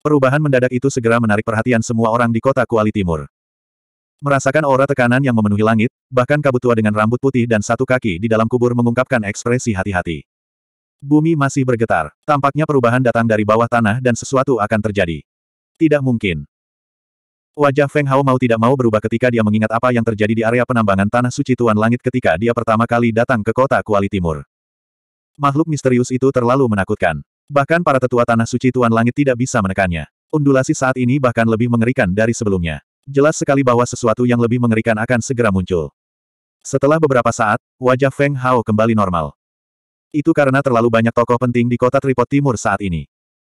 Perubahan mendadak itu segera menarik perhatian semua orang di kota Kuali Timur. Merasakan aura tekanan yang memenuhi langit, bahkan kabut tua dengan rambut putih dan satu kaki di dalam kubur mengungkapkan ekspresi hati-hati. Bumi masih bergetar. Tampaknya perubahan datang dari bawah tanah dan sesuatu akan terjadi. Tidak mungkin. Wajah Feng Hao mau tidak mau berubah ketika dia mengingat apa yang terjadi di area penambangan Tanah Suci Tuan Langit ketika dia pertama kali datang ke kota Kuali Timur. Makhluk misterius itu terlalu menakutkan. Bahkan para tetua tanah suci Tuan Langit tidak bisa menekannya. Undulasi saat ini bahkan lebih mengerikan dari sebelumnya. Jelas sekali bahwa sesuatu yang lebih mengerikan akan segera muncul. Setelah beberapa saat, wajah Feng Hao kembali normal. Itu karena terlalu banyak tokoh penting di kota Tripod Timur saat ini.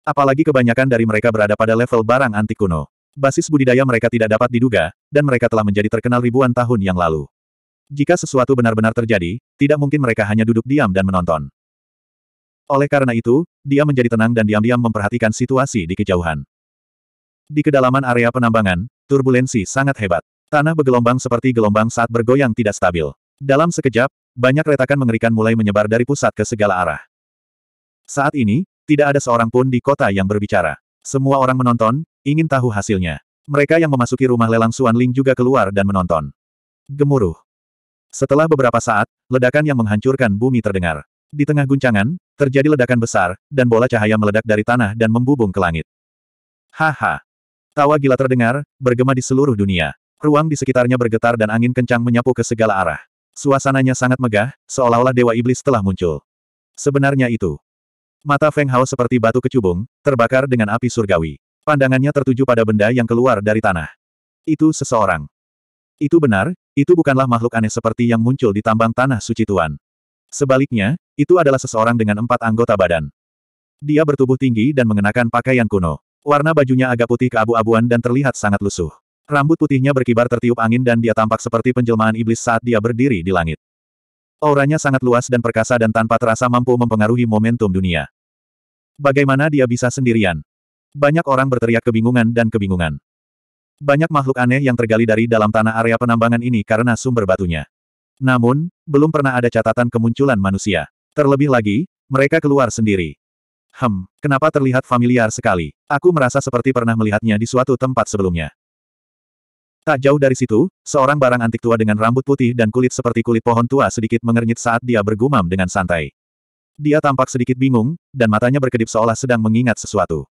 Apalagi kebanyakan dari mereka berada pada level barang antik kuno. Basis budidaya mereka tidak dapat diduga, dan mereka telah menjadi terkenal ribuan tahun yang lalu. Jika sesuatu benar-benar terjadi, tidak mungkin mereka hanya duduk diam dan menonton. Oleh karena itu, dia menjadi tenang dan diam-diam memperhatikan situasi di kejauhan. Di kedalaman area penambangan, turbulensi sangat hebat. Tanah bergelombang seperti gelombang saat bergoyang tidak stabil. Dalam sekejap, banyak retakan mengerikan mulai menyebar dari pusat ke segala arah. Saat ini, tidak ada seorang pun di kota yang berbicara. Semua orang menonton, ingin tahu hasilnya. Mereka yang memasuki rumah lelang Suan Ling juga keluar dan menonton. Gemuruh. Setelah beberapa saat, ledakan yang menghancurkan bumi terdengar. Di tengah guncangan, Terjadi ledakan besar, dan bola cahaya meledak dari tanah dan membubung ke langit. Haha! Tawa gila terdengar, bergema di seluruh dunia. Ruang di sekitarnya bergetar dan angin kencang menyapu ke segala arah. Suasananya sangat megah, seolah-olah dewa iblis telah muncul. Sebenarnya itu. Mata Feng Hao seperti batu kecubung, terbakar dengan api surgawi. Pandangannya tertuju pada benda yang keluar dari tanah. Itu seseorang. Itu benar, itu bukanlah makhluk aneh seperti yang muncul di tambang tanah suci Tuan. Sebaliknya, itu adalah seseorang dengan empat anggota badan. Dia bertubuh tinggi dan mengenakan pakaian kuno. Warna bajunya agak putih keabu-abuan dan terlihat sangat lusuh. Rambut putihnya berkibar tertiup angin dan dia tampak seperti penjelmaan iblis saat dia berdiri di langit. Auranya sangat luas dan perkasa dan tanpa terasa mampu mempengaruhi momentum dunia. Bagaimana dia bisa sendirian? Banyak orang berteriak kebingungan dan kebingungan. Banyak makhluk aneh yang tergali dari dalam tanah area penambangan ini karena sumber batunya. Namun, belum pernah ada catatan kemunculan manusia. Terlebih lagi, mereka keluar sendiri. Hem, kenapa terlihat familiar sekali? Aku merasa seperti pernah melihatnya di suatu tempat sebelumnya. Tak jauh dari situ, seorang barang antik tua dengan rambut putih dan kulit seperti kulit pohon tua sedikit mengernyit saat dia bergumam dengan santai. Dia tampak sedikit bingung, dan matanya berkedip seolah sedang mengingat sesuatu.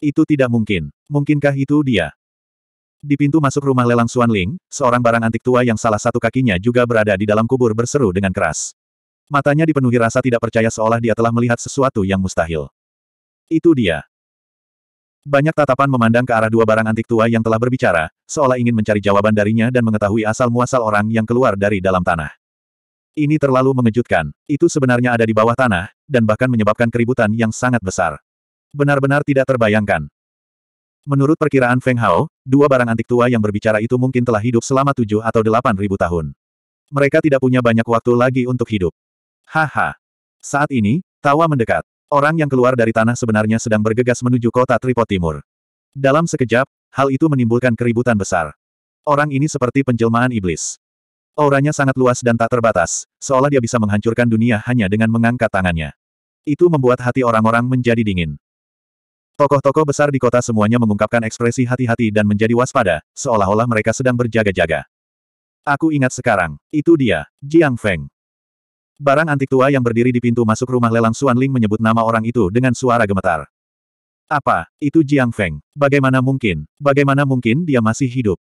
Itu tidak mungkin. Mungkinkah itu dia? Di pintu masuk rumah lelang Suan Ling, seorang barang antik tua yang salah satu kakinya juga berada di dalam kubur berseru dengan keras. Matanya dipenuhi rasa tidak percaya seolah dia telah melihat sesuatu yang mustahil. Itu dia. Banyak tatapan memandang ke arah dua barang antik tua yang telah berbicara, seolah ingin mencari jawaban darinya dan mengetahui asal-muasal orang yang keluar dari dalam tanah. Ini terlalu mengejutkan, itu sebenarnya ada di bawah tanah, dan bahkan menyebabkan keributan yang sangat besar. Benar-benar tidak terbayangkan. Menurut perkiraan Feng Hao, dua barang antik tua yang berbicara itu mungkin telah hidup selama tujuh atau delapan ribu tahun. Mereka tidak punya banyak waktu lagi untuk hidup. Haha. Saat ini, tawa mendekat. Orang yang keluar dari tanah sebenarnya sedang bergegas menuju kota Tripod Timur. Dalam sekejap, hal itu menimbulkan keributan besar. Orang ini seperti penjelmaan iblis. Auranya sangat luas dan tak terbatas, seolah dia bisa menghancurkan dunia hanya dengan mengangkat tangannya. Itu membuat hati orang-orang menjadi dingin. Tokoh-tokoh besar di kota semuanya mengungkapkan ekspresi hati-hati dan menjadi waspada, seolah-olah mereka sedang berjaga-jaga. Aku ingat sekarang, itu dia, Jiang Feng. Barang antik tua yang berdiri di pintu masuk rumah lelang Xuan Ling menyebut nama orang itu dengan suara gemetar. Apa, itu Jiang Feng? Bagaimana mungkin? Bagaimana mungkin dia masih hidup?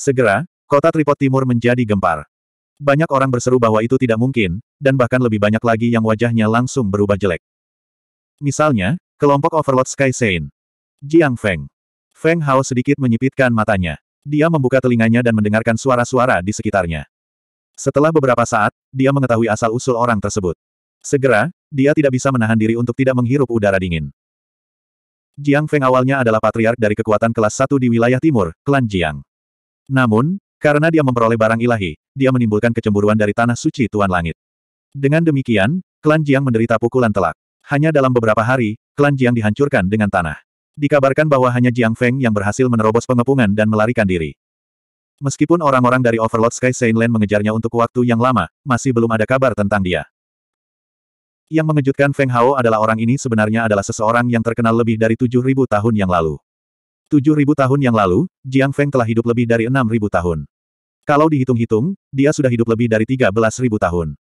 Segera, kota Tripod Timur menjadi gempar. Banyak orang berseru bahwa itu tidak mungkin, dan bahkan lebih banyak lagi yang wajahnya langsung berubah jelek. Misalnya, kelompok Overlord Sky Sein. Jiang Feng. Feng Hao sedikit menyipitkan matanya. Dia membuka telinganya dan mendengarkan suara-suara di sekitarnya. Setelah beberapa saat, dia mengetahui asal-usul orang tersebut. Segera, dia tidak bisa menahan diri untuk tidak menghirup udara dingin. Jiang Feng awalnya adalah patriark dari kekuatan kelas 1 di wilayah timur, klan Jiang. Namun, karena dia memperoleh barang ilahi, dia menimbulkan kecemburuan dari tanah suci Tuan Langit. Dengan demikian, klan Jiang menderita pukulan telak. Hanya dalam beberapa hari, klan Jiang dihancurkan dengan tanah. Dikabarkan bahwa hanya Jiang Feng yang berhasil menerobos pengepungan dan melarikan diri. Meskipun orang-orang dari Overlord Sky Sainland mengejarnya untuk waktu yang lama, masih belum ada kabar tentang dia. Yang mengejutkan Feng Hao adalah orang ini sebenarnya adalah seseorang yang terkenal lebih dari 7.000 tahun yang lalu. 7.000 tahun yang lalu, Jiang Feng telah hidup lebih dari 6.000 tahun. Kalau dihitung-hitung, dia sudah hidup lebih dari 13.000 tahun.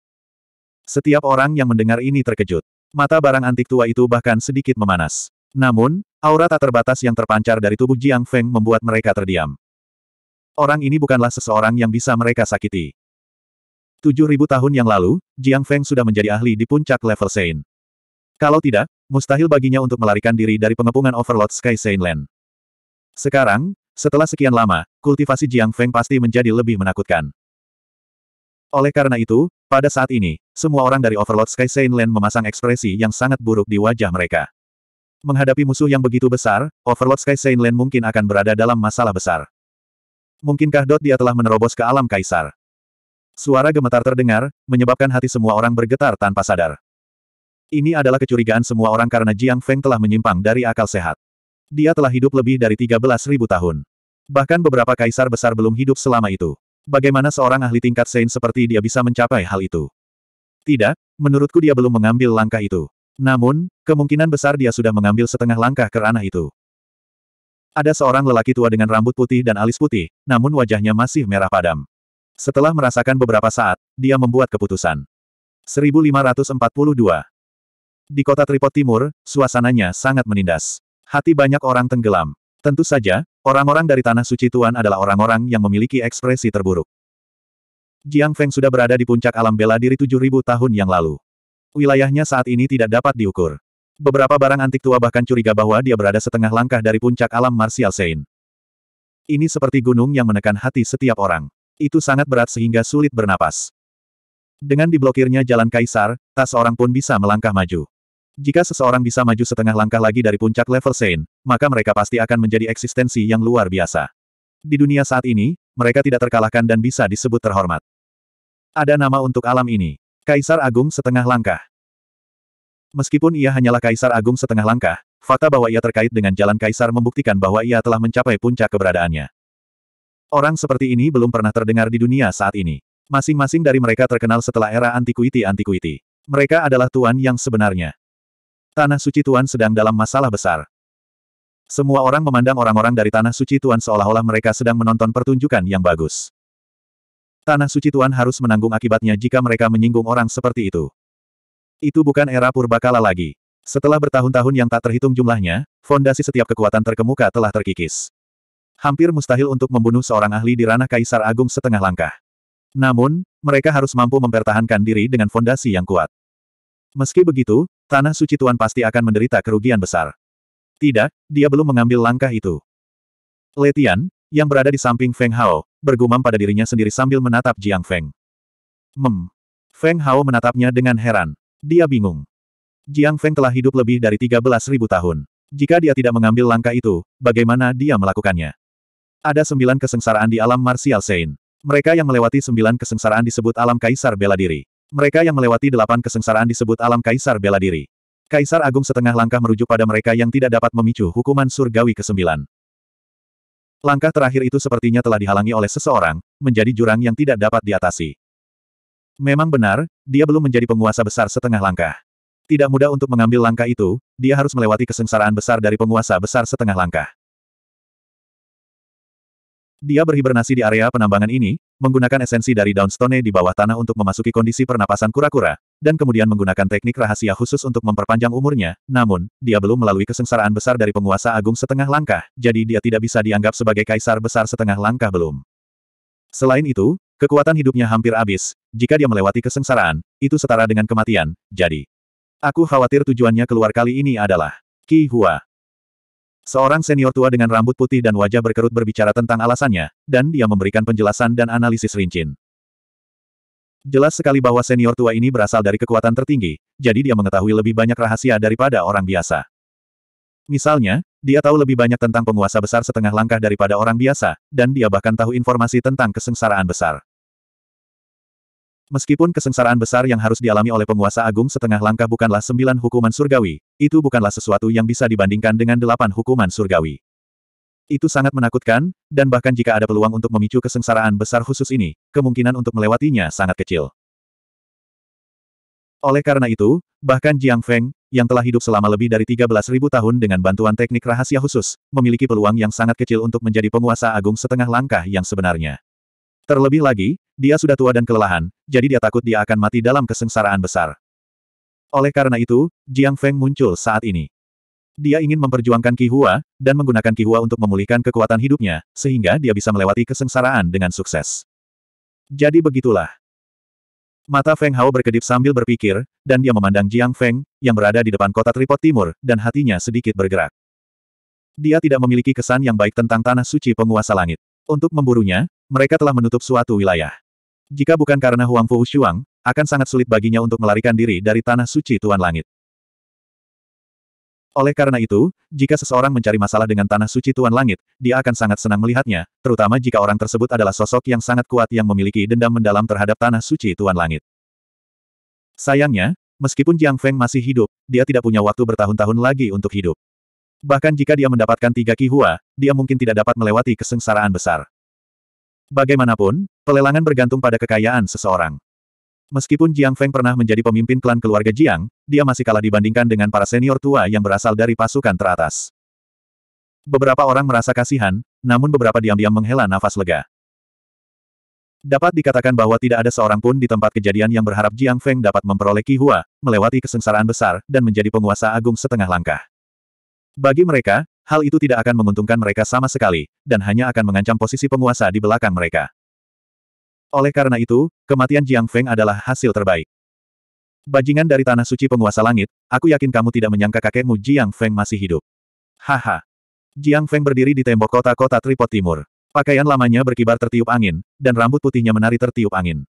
Setiap orang yang mendengar ini terkejut. Mata barang antik tua itu bahkan sedikit memanas. Namun, aura tak terbatas yang terpancar dari tubuh Jiang Feng membuat mereka terdiam. Orang ini bukanlah seseorang yang bisa mereka sakiti. 7.000 tahun yang lalu, Jiang Feng sudah menjadi ahli di puncak level Sein. Kalau tidak, mustahil baginya untuk melarikan diri dari pengepungan Overlord Sky Sein Land. Sekarang, setelah sekian lama, kultivasi Jiang Feng pasti menjadi lebih menakutkan. Oleh karena itu, pada saat ini, semua orang dari Overlord Sky Sein Land memasang ekspresi yang sangat buruk di wajah mereka. Menghadapi musuh yang begitu besar, Overlord Sky Sein Land mungkin akan berada dalam masalah besar. Mungkinkah Dot dia telah menerobos ke alam kaisar? Suara gemetar terdengar, menyebabkan hati semua orang bergetar tanpa sadar. Ini adalah kecurigaan semua orang karena Jiang Feng telah menyimpang dari akal sehat. Dia telah hidup lebih dari 13.000 tahun. Bahkan beberapa kaisar besar belum hidup selama itu. Bagaimana seorang ahli tingkat Sein seperti dia bisa mencapai hal itu? Tidak, menurutku dia belum mengambil langkah itu. Namun, kemungkinan besar dia sudah mengambil setengah langkah ke ranah itu. Ada seorang lelaki tua dengan rambut putih dan alis putih, namun wajahnya masih merah padam. Setelah merasakan beberapa saat, dia membuat keputusan. 1542 Di kota Tripot Timur, suasananya sangat menindas. Hati banyak orang tenggelam. Tentu saja, orang-orang dari Tanah Suci Tuan adalah orang-orang yang memiliki ekspresi terburuk. Jiang Feng sudah berada di puncak alam bela diri 7000 tahun yang lalu. Wilayahnya saat ini tidak dapat diukur. Beberapa barang antik tua bahkan curiga bahwa dia berada setengah langkah dari puncak alam Martial Sein. Ini seperti gunung yang menekan hati setiap orang. Itu sangat berat sehingga sulit bernapas. Dengan diblokirnya jalan kaisar, tak seorang pun bisa melangkah maju. Jika seseorang bisa maju setengah langkah lagi dari puncak level Sein, maka mereka pasti akan menjadi eksistensi yang luar biasa. Di dunia saat ini, mereka tidak terkalahkan dan bisa disebut terhormat. Ada nama untuk alam ini. Kaisar Agung setengah langkah. Meskipun ia hanyalah kaisar agung setengah langkah, fakta bahwa ia terkait dengan jalan kaisar membuktikan bahwa ia telah mencapai puncak keberadaannya. Orang seperti ini belum pernah terdengar di dunia saat ini. Masing-masing dari mereka terkenal setelah era antikuiti-antikuiti. Mereka adalah tuan yang sebenarnya. Tanah suci tuan sedang dalam masalah besar. Semua orang memandang orang-orang dari Tanah Suci Tuan seolah-olah mereka sedang menonton pertunjukan yang bagus. Tanah Suci Tuan harus menanggung akibatnya jika mereka menyinggung orang seperti itu. Itu bukan era purba purbakala lagi. Setelah bertahun-tahun yang tak terhitung jumlahnya, fondasi setiap kekuatan terkemuka telah terkikis. Hampir mustahil untuk membunuh seorang ahli di ranah Kaisar Agung setengah langkah. Namun, mereka harus mampu mempertahankan diri dengan fondasi yang kuat. Meski begitu, Tanah Suci Tuan pasti akan menderita kerugian besar. Tidak, dia belum mengambil langkah itu. Letian, yang berada di samping Feng Hao, bergumam pada dirinya sendiri sambil menatap Jiang Feng. Mem. Feng Hao menatapnya dengan heran. Dia bingung. Jiang Feng telah hidup lebih dari 13.000 tahun. Jika dia tidak mengambil langkah itu, bagaimana dia melakukannya? Ada sembilan kesengsaraan di alam marsial Sein. Mereka yang melewati sembilan kesengsaraan disebut alam kaisar bela diri. Mereka yang melewati delapan kesengsaraan disebut alam kaisar bela diri. Kaisar Agung setengah langkah merujuk pada mereka yang tidak dapat memicu hukuman surgawi ke-9. Langkah terakhir itu sepertinya telah dihalangi oleh seseorang, menjadi jurang yang tidak dapat diatasi. Memang benar, dia belum menjadi penguasa besar setengah langkah. Tidak mudah untuk mengambil langkah itu, dia harus melewati kesengsaraan besar dari penguasa besar setengah langkah. Dia berhibernasi di area penambangan ini, menggunakan esensi dari downstone di bawah tanah untuk memasuki kondisi pernapasan kura-kura, dan kemudian menggunakan teknik rahasia khusus untuk memperpanjang umurnya, namun, dia belum melalui kesengsaraan besar dari penguasa agung setengah langkah, jadi dia tidak bisa dianggap sebagai kaisar besar setengah langkah belum. Selain itu, Kekuatan hidupnya hampir habis, jika dia melewati kesengsaraan, itu setara dengan kematian, jadi. Aku khawatir tujuannya keluar kali ini adalah Ki Hua. Seorang senior tua dengan rambut putih dan wajah berkerut berbicara tentang alasannya, dan dia memberikan penjelasan dan analisis rincin. Jelas sekali bahwa senior tua ini berasal dari kekuatan tertinggi, jadi dia mengetahui lebih banyak rahasia daripada orang biasa. Misalnya, dia tahu lebih banyak tentang penguasa besar setengah langkah daripada orang biasa, dan dia bahkan tahu informasi tentang kesengsaraan besar. Meskipun kesengsaraan besar yang harus dialami oleh penguasa agung setengah langkah bukanlah sembilan hukuman surgawi, itu bukanlah sesuatu yang bisa dibandingkan dengan delapan hukuman surgawi. Itu sangat menakutkan, dan bahkan jika ada peluang untuk memicu kesengsaraan besar khusus ini, kemungkinan untuk melewatinya sangat kecil. Oleh karena itu, bahkan Jiang Feng, yang telah hidup selama lebih dari 13.000 tahun dengan bantuan teknik rahasia khusus, memiliki peluang yang sangat kecil untuk menjadi penguasa agung setengah langkah yang sebenarnya. Terlebih lagi, dia sudah tua dan kelelahan, jadi dia takut dia akan mati dalam kesengsaraan besar. Oleh karena itu, Jiang Feng muncul saat ini. Dia ingin memperjuangkan Ki Hua dan menggunakan Ki Hua untuk memulihkan kekuatan hidupnya, sehingga dia bisa melewati kesengsaraan dengan sukses. Jadi begitulah. Mata Feng Hao berkedip sambil berpikir, dan dia memandang Jiang Feng, yang berada di depan kota Tripod Timur, dan hatinya sedikit bergerak. Dia tidak memiliki kesan yang baik tentang Tanah Suci Penguasa Langit. Untuk memburunya, mereka telah menutup suatu wilayah. Jika bukan karena Huang Fu Shuang, akan sangat sulit baginya untuk melarikan diri dari tanah suci Tuan Langit. Oleh karena itu, jika seseorang mencari masalah dengan tanah suci Tuan Langit, dia akan sangat senang melihatnya, terutama jika orang tersebut adalah sosok yang sangat kuat yang memiliki dendam mendalam terhadap tanah suci Tuan Langit. Sayangnya, meskipun Jiang Feng masih hidup, dia tidak punya waktu bertahun-tahun lagi untuk hidup. Bahkan jika dia mendapatkan tiga kihua, dia mungkin tidak dapat melewati kesengsaraan besar. Bagaimanapun, pelelangan bergantung pada kekayaan seseorang. Meskipun Jiang Feng pernah menjadi pemimpin klan keluarga Jiang, dia masih kalah dibandingkan dengan para senior tua yang berasal dari pasukan teratas. Beberapa orang merasa kasihan, namun beberapa diam-diam menghela nafas lega. Dapat dikatakan bahwa tidak ada seorang pun di tempat kejadian yang berharap Jiang Feng dapat memperoleh Hua, melewati kesengsaraan besar, dan menjadi penguasa agung setengah langkah. Bagi mereka, hal itu tidak akan menguntungkan mereka sama sekali, dan hanya akan mengancam posisi penguasa di belakang mereka. Oleh karena itu, kematian Jiang Feng adalah hasil terbaik. Bajingan dari Tanah Suci Penguasa Langit, aku yakin kamu tidak menyangka kakekmu Jiang Feng masih hidup. Haha. Jiang Feng berdiri di tembok kota-kota Tripod Timur. Pakaian lamanya berkibar tertiup angin, dan rambut putihnya menari tertiup angin.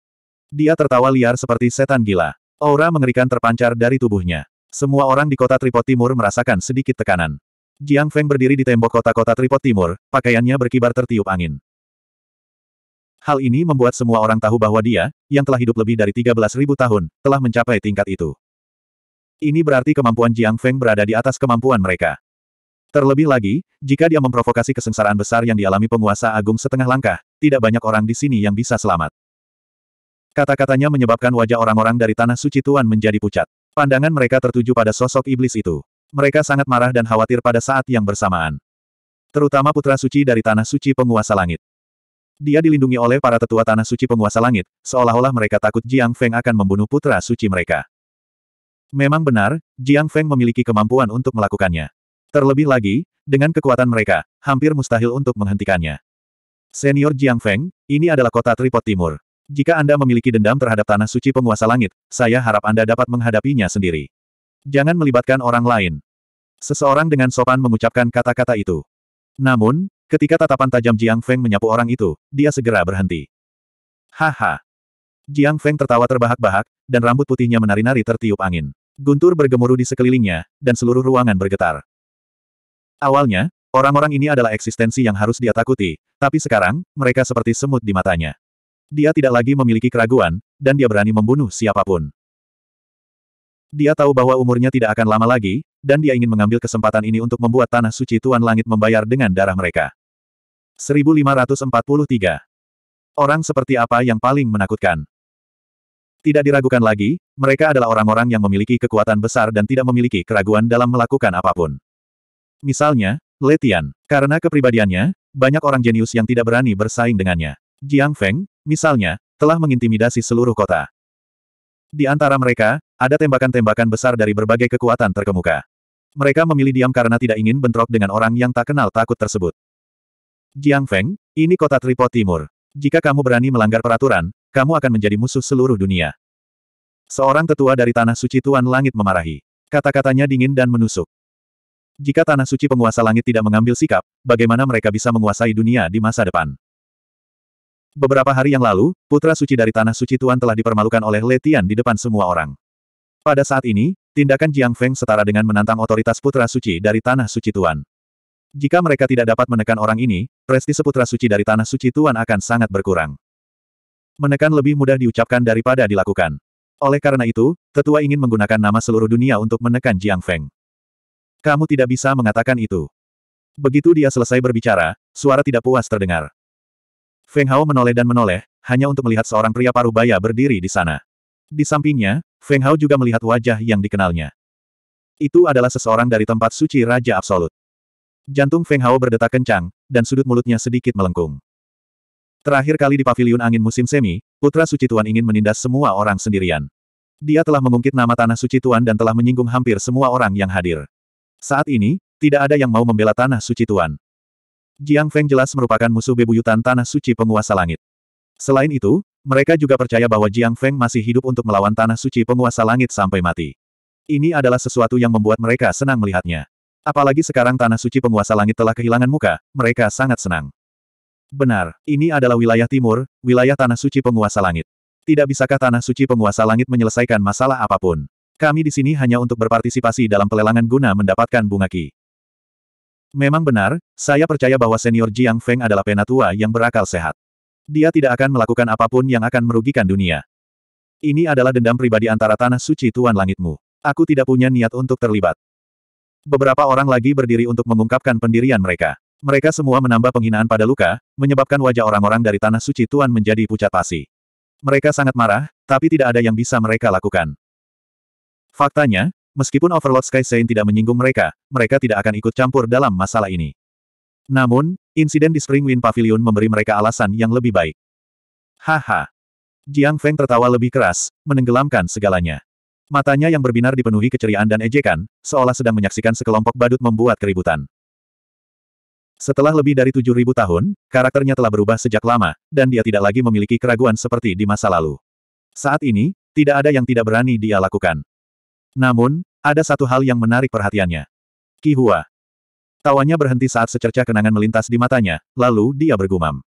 Dia tertawa liar seperti setan gila. Aura mengerikan terpancar dari tubuhnya. Semua orang di kota Tripod Timur merasakan sedikit tekanan. Jiang Feng berdiri di tembok kota-kota Tripod Timur, pakaiannya berkibar tertiup angin. Hal ini membuat semua orang tahu bahwa dia, yang telah hidup lebih dari 13.000 tahun, telah mencapai tingkat itu. Ini berarti kemampuan Jiang Feng berada di atas kemampuan mereka. Terlebih lagi, jika dia memprovokasi kesengsaraan besar yang dialami penguasa agung setengah langkah, tidak banyak orang di sini yang bisa selamat. Kata-katanya menyebabkan wajah orang-orang dari Tanah Suci Tuan menjadi pucat. Pandangan mereka tertuju pada sosok iblis itu. Mereka sangat marah dan khawatir pada saat yang bersamaan. Terutama putra suci dari Tanah Suci Penguasa Langit. Dia dilindungi oleh para tetua Tanah Suci Penguasa Langit, seolah-olah mereka takut Jiang Feng akan membunuh putra suci mereka. Memang benar, Jiang Feng memiliki kemampuan untuk melakukannya. Terlebih lagi, dengan kekuatan mereka, hampir mustahil untuk menghentikannya. Senior Jiang Feng, ini adalah kota Tripod Timur. Jika Anda memiliki dendam terhadap Tanah Suci Penguasa Langit, saya harap Anda dapat menghadapinya sendiri. Jangan melibatkan orang lain. Seseorang dengan sopan mengucapkan kata-kata itu. Namun, ketika tatapan tajam Jiang Feng menyapu orang itu, dia segera berhenti. Haha. Jiang Feng tertawa terbahak-bahak, dan rambut putihnya menari-nari tertiup angin. Guntur bergemuruh di sekelilingnya, dan seluruh ruangan bergetar. Awalnya, orang-orang ini adalah eksistensi yang harus dia takuti, tapi sekarang, mereka seperti semut di matanya. Dia tidak lagi memiliki keraguan, dan dia berani membunuh siapapun. Dia tahu bahwa umurnya tidak akan lama lagi, dan dia ingin mengambil kesempatan ini untuk membuat Tanah Suci Tuan Langit membayar dengan darah mereka. 1543 Orang seperti apa yang paling menakutkan? Tidak diragukan lagi, mereka adalah orang-orang yang memiliki kekuatan besar dan tidak memiliki keraguan dalam melakukan apapun. Misalnya, Letian. Karena kepribadiannya, banyak orang jenius yang tidak berani bersaing dengannya. Jiang Feng, misalnya, telah mengintimidasi seluruh kota. Di antara mereka, ada tembakan-tembakan besar dari berbagai kekuatan terkemuka. Mereka memilih diam karena tidak ingin bentrok dengan orang yang tak kenal takut tersebut. Jiang Feng, ini kota Tripo Timur. Jika kamu berani melanggar peraturan, kamu akan menjadi musuh seluruh dunia. Seorang tetua dari Tanah Suci Tuan Langit memarahi. Kata-katanya dingin dan menusuk. Jika Tanah Suci Penguasa Langit tidak mengambil sikap, bagaimana mereka bisa menguasai dunia di masa depan? Beberapa hari yang lalu, putra suci dari Tanah Suci Tuan telah dipermalukan oleh Letian di depan semua orang. Pada saat ini, tindakan Jiang Feng setara dengan menantang otoritas putra suci dari Tanah Suci Tuan. Jika mereka tidak dapat menekan orang ini, prestise putra suci dari Tanah Suci Tuan akan sangat berkurang. Menekan lebih mudah diucapkan daripada dilakukan. Oleh karena itu, tetua ingin menggunakan nama seluruh dunia untuk menekan Jiang Feng. Kamu tidak bisa mengatakan itu. Begitu dia selesai berbicara, suara tidak puas terdengar. Feng Hao menoleh dan menoleh, hanya untuk melihat seorang pria parubaya berdiri di sana. Di sampingnya, Feng Hao juga melihat wajah yang dikenalnya. Itu adalah seseorang dari tempat suci Raja Absolut. Jantung Feng Hao berdetak kencang, dan sudut mulutnya sedikit melengkung. Terakhir kali di paviliun angin musim semi, putra suci Tuan ingin menindas semua orang sendirian. Dia telah mengungkit nama tanah suci Tuan dan telah menyinggung hampir semua orang yang hadir. Saat ini, tidak ada yang mau membela tanah suci Tuan. Jiang Feng jelas merupakan musuh bebuyutan Tanah Suci Penguasa Langit. Selain itu, mereka juga percaya bahwa Jiang Feng masih hidup untuk melawan Tanah Suci Penguasa Langit sampai mati. Ini adalah sesuatu yang membuat mereka senang melihatnya. Apalagi sekarang Tanah Suci Penguasa Langit telah kehilangan muka, mereka sangat senang. Benar, ini adalah wilayah timur, wilayah Tanah Suci Penguasa Langit. Tidak bisakah Tanah Suci Penguasa Langit menyelesaikan masalah apapun? Kami di sini hanya untuk berpartisipasi dalam pelelangan guna mendapatkan bunga ki. Memang benar, saya percaya bahwa senior Jiang Feng adalah penatua yang berakal sehat. Dia tidak akan melakukan apapun yang akan merugikan dunia. Ini adalah dendam pribadi antara tanah suci Tuan Langitmu. Aku tidak punya niat untuk terlibat. Beberapa orang lagi berdiri untuk mengungkapkan pendirian mereka. Mereka semua menambah penghinaan pada luka, menyebabkan wajah orang-orang dari tanah suci Tuan menjadi pucat pasi. Mereka sangat marah, tapi tidak ada yang bisa mereka lakukan. Faktanya, Meskipun Overlord Sky Saint tidak menyinggung mereka, mereka tidak akan ikut campur dalam masalah ini. Namun, insiden di Springwind Pavilion memberi mereka alasan yang lebih baik. Haha. Jiang Feng tertawa lebih keras, menenggelamkan segalanya. Matanya yang berbinar dipenuhi keceriaan dan ejekan, seolah sedang menyaksikan sekelompok badut membuat keributan. Setelah lebih dari 7.000 tahun, karakternya telah berubah sejak lama, dan dia tidak lagi memiliki keraguan seperti di masa lalu. Saat ini, tidak ada yang tidak berani dia lakukan. Namun, ada satu hal yang menarik perhatiannya. Hua, Tawanya berhenti saat secercah kenangan melintas di matanya, lalu dia bergumam.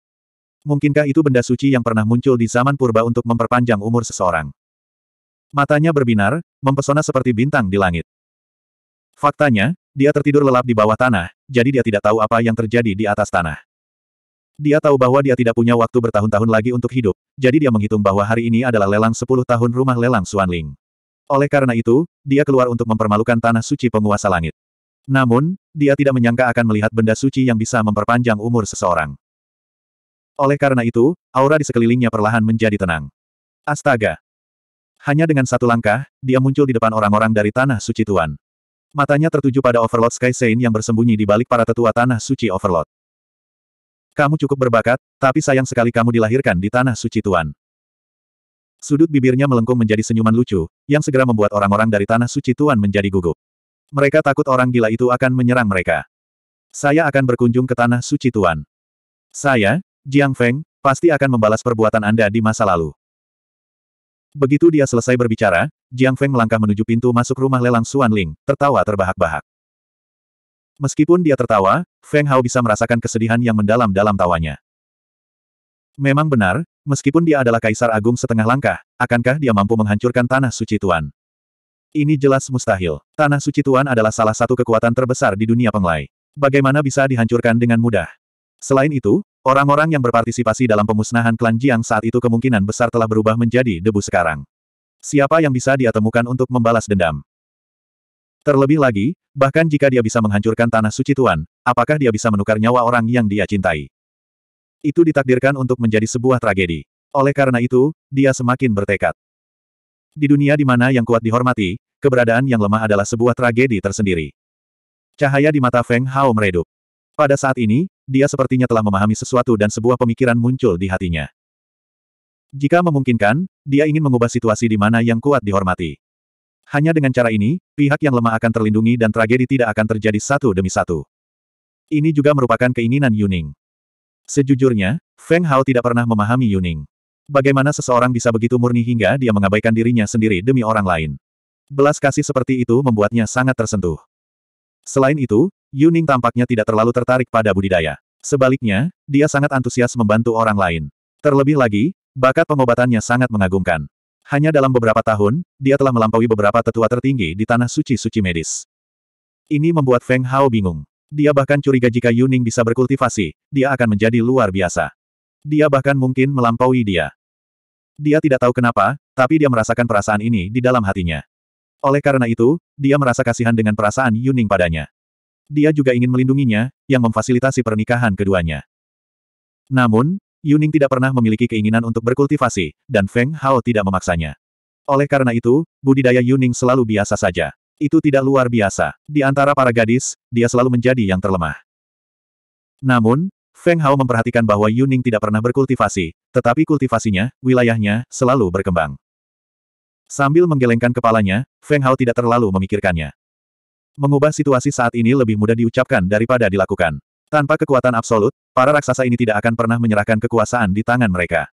Mungkinkah itu benda suci yang pernah muncul di zaman purba untuk memperpanjang umur seseorang? Matanya berbinar, mempesona seperti bintang di langit. Faktanya, dia tertidur lelap di bawah tanah, jadi dia tidak tahu apa yang terjadi di atas tanah. Dia tahu bahwa dia tidak punya waktu bertahun-tahun lagi untuk hidup, jadi dia menghitung bahwa hari ini adalah lelang sepuluh tahun rumah lelang Xuanling. Oleh karena itu, dia keluar untuk mempermalukan tanah suci penguasa langit. Namun, dia tidak menyangka akan melihat benda suci yang bisa memperpanjang umur seseorang. Oleh karena itu, aura di sekelilingnya perlahan menjadi tenang. Astaga! Hanya dengan satu langkah, dia muncul di depan orang-orang dari Tanah Suci Tuan. Matanya tertuju pada Overlord Sky Saint yang bersembunyi di balik para tetua Tanah Suci Overlord. Kamu cukup berbakat, tapi sayang sekali kamu dilahirkan di Tanah Suci Tuan. Sudut bibirnya melengkung menjadi senyuman lucu, yang segera membuat orang-orang dari Tanah Suci Tuan menjadi gugup. Mereka takut orang gila itu akan menyerang mereka. Saya akan berkunjung ke Tanah Suci Tuan. Saya, Jiang Feng, pasti akan membalas perbuatan Anda di masa lalu. Begitu dia selesai berbicara, Jiang Feng melangkah menuju pintu masuk rumah lelang Suan Ling, tertawa terbahak-bahak. Meskipun dia tertawa, Feng Hao bisa merasakan kesedihan yang mendalam dalam tawanya. Memang benar, Meskipun dia adalah kaisar agung setengah langkah, akankah dia mampu menghancurkan tanah suci Tuan? Ini jelas mustahil. Tanah suci Tuan adalah salah satu kekuatan terbesar di dunia penglai. Bagaimana bisa dihancurkan dengan mudah? Selain itu, orang-orang yang berpartisipasi dalam pemusnahan klan Jiang saat itu kemungkinan besar telah berubah menjadi debu sekarang. Siapa yang bisa dia temukan untuk membalas dendam? Terlebih lagi, bahkan jika dia bisa menghancurkan tanah suci Tuan, apakah dia bisa menukar nyawa orang yang dia cintai? Itu ditakdirkan untuk menjadi sebuah tragedi. Oleh karena itu, dia semakin bertekad. Di dunia di mana yang kuat dihormati, keberadaan yang lemah adalah sebuah tragedi tersendiri. Cahaya di mata Feng Hao meredup. Pada saat ini, dia sepertinya telah memahami sesuatu dan sebuah pemikiran muncul di hatinya. Jika memungkinkan, dia ingin mengubah situasi di mana yang kuat dihormati. Hanya dengan cara ini, pihak yang lemah akan terlindungi dan tragedi tidak akan terjadi satu demi satu. Ini juga merupakan keinginan Yuning. Sejujurnya, Feng Hao tidak pernah memahami Yuning. Bagaimana seseorang bisa begitu murni hingga dia mengabaikan dirinya sendiri demi orang lain. Belas kasih seperti itu membuatnya sangat tersentuh. Selain itu, Yuning tampaknya tidak terlalu tertarik pada budidaya. Sebaliknya, dia sangat antusias membantu orang lain. Terlebih lagi, bakat pengobatannya sangat mengagumkan. Hanya dalam beberapa tahun, dia telah melampaui beberapa tetua tertinggi di tanah suci-suci medis. Ini membuat Feng Hao bingung. Dia bahkan curiga jika Yuning bisa berkultivasi, dia akan menjadi luar biasa. Dia bahkan mungkin melampaui dia. Dia tidak tahu kenapa, tapi dia merasakan perasaan ini di dalam hatinya. Oleh karena itu, dia merasa kasihan dengan perasaan Yuning padanya. Dia juga ingin melindunginya, yang memfasilitasi pernikahan keduanya. Namun, Yuning tidak pernah memiliki keinginan untuk berkultivasi, dan Feng Hao tidak memaksanya. Oleh karena itu, budidaya Yuning selalu biasa saja. Itu tidak luar biasa. Di antara para gadis, dia selalu menjadi yang terlemah. Namun, Feng Hao memperhatikan bahwa Yuning tidak pernah berkultivasi, tetapi kultivasinya, wilayahnya, selalu berkembang. Sambil menggelengkan kepalanya, Feng Hao tidak terlalu memikirkannya. Mengubah situasi saat ini lebih mudah diucapkan daripada dilakukan. Tanpa kekuatan absolut, para raksasa ini tidak akan pernah menyerahkan kekuasaan di tangan mereka.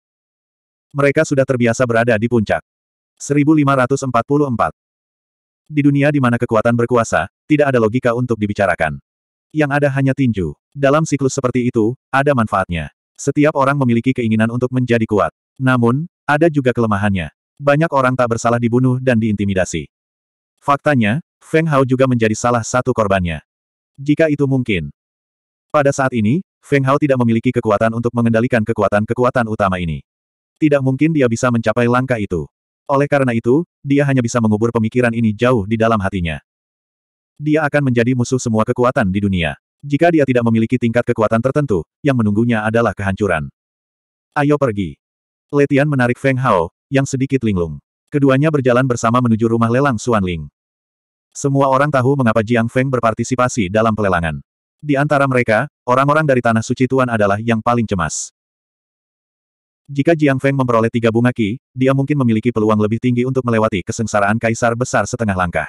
Mereka sudah terbiasa berada di puncak. 1544 di dunia di mana kekuatan berkuasa, tidak ada logika untuk dibicarakan. Yang ada hanya tinju. Dalam siklus seperti itu, ada manfaatnya. Setiap orang memiliki keinginan untuk menjadi kuat. Namun, ada juga kelemahannya. Banyak orang tak bersalah dibunuh dan diintimidasi. Faktanya, Feng Hao juga menjadi salah satu korbannya. Jika itu mungkin. Pada saat ini, Feng Hao tidak memiliki kekuatan untuk mengendalikan kekuatan-kekuatan utama ini. Tidak mungkin dia bisa mencapai langkah itu. Oleh karena itu, dia hanya bisa mengubur pemikiran ini jauh di dalam hatinya. Dia akan menjadi musuh semua kekuatan di dunia. Jika dia tidak memiliki tingkat kekuatan tertentu, yang menunggunya adalah kehancuran. Ayo pergi. Letian menarik Feng Hao, yang sedikit linglung. Keduanya berjalan bersama menuju rumah lelang Suan Ling. Semua orang tahu mengapa Jiang Feng berpartisipasi dalam pelelangan. Di antara mereka, orang-orang dari Tanah Suci Tuan adalah yang paling cemas. Jika Jiang Feng memperoleh tiga bunga ki, dia mungkin memiliki peluang lebih tinggi untuk melewati kesengsaraan kaisar besar setengah langkah.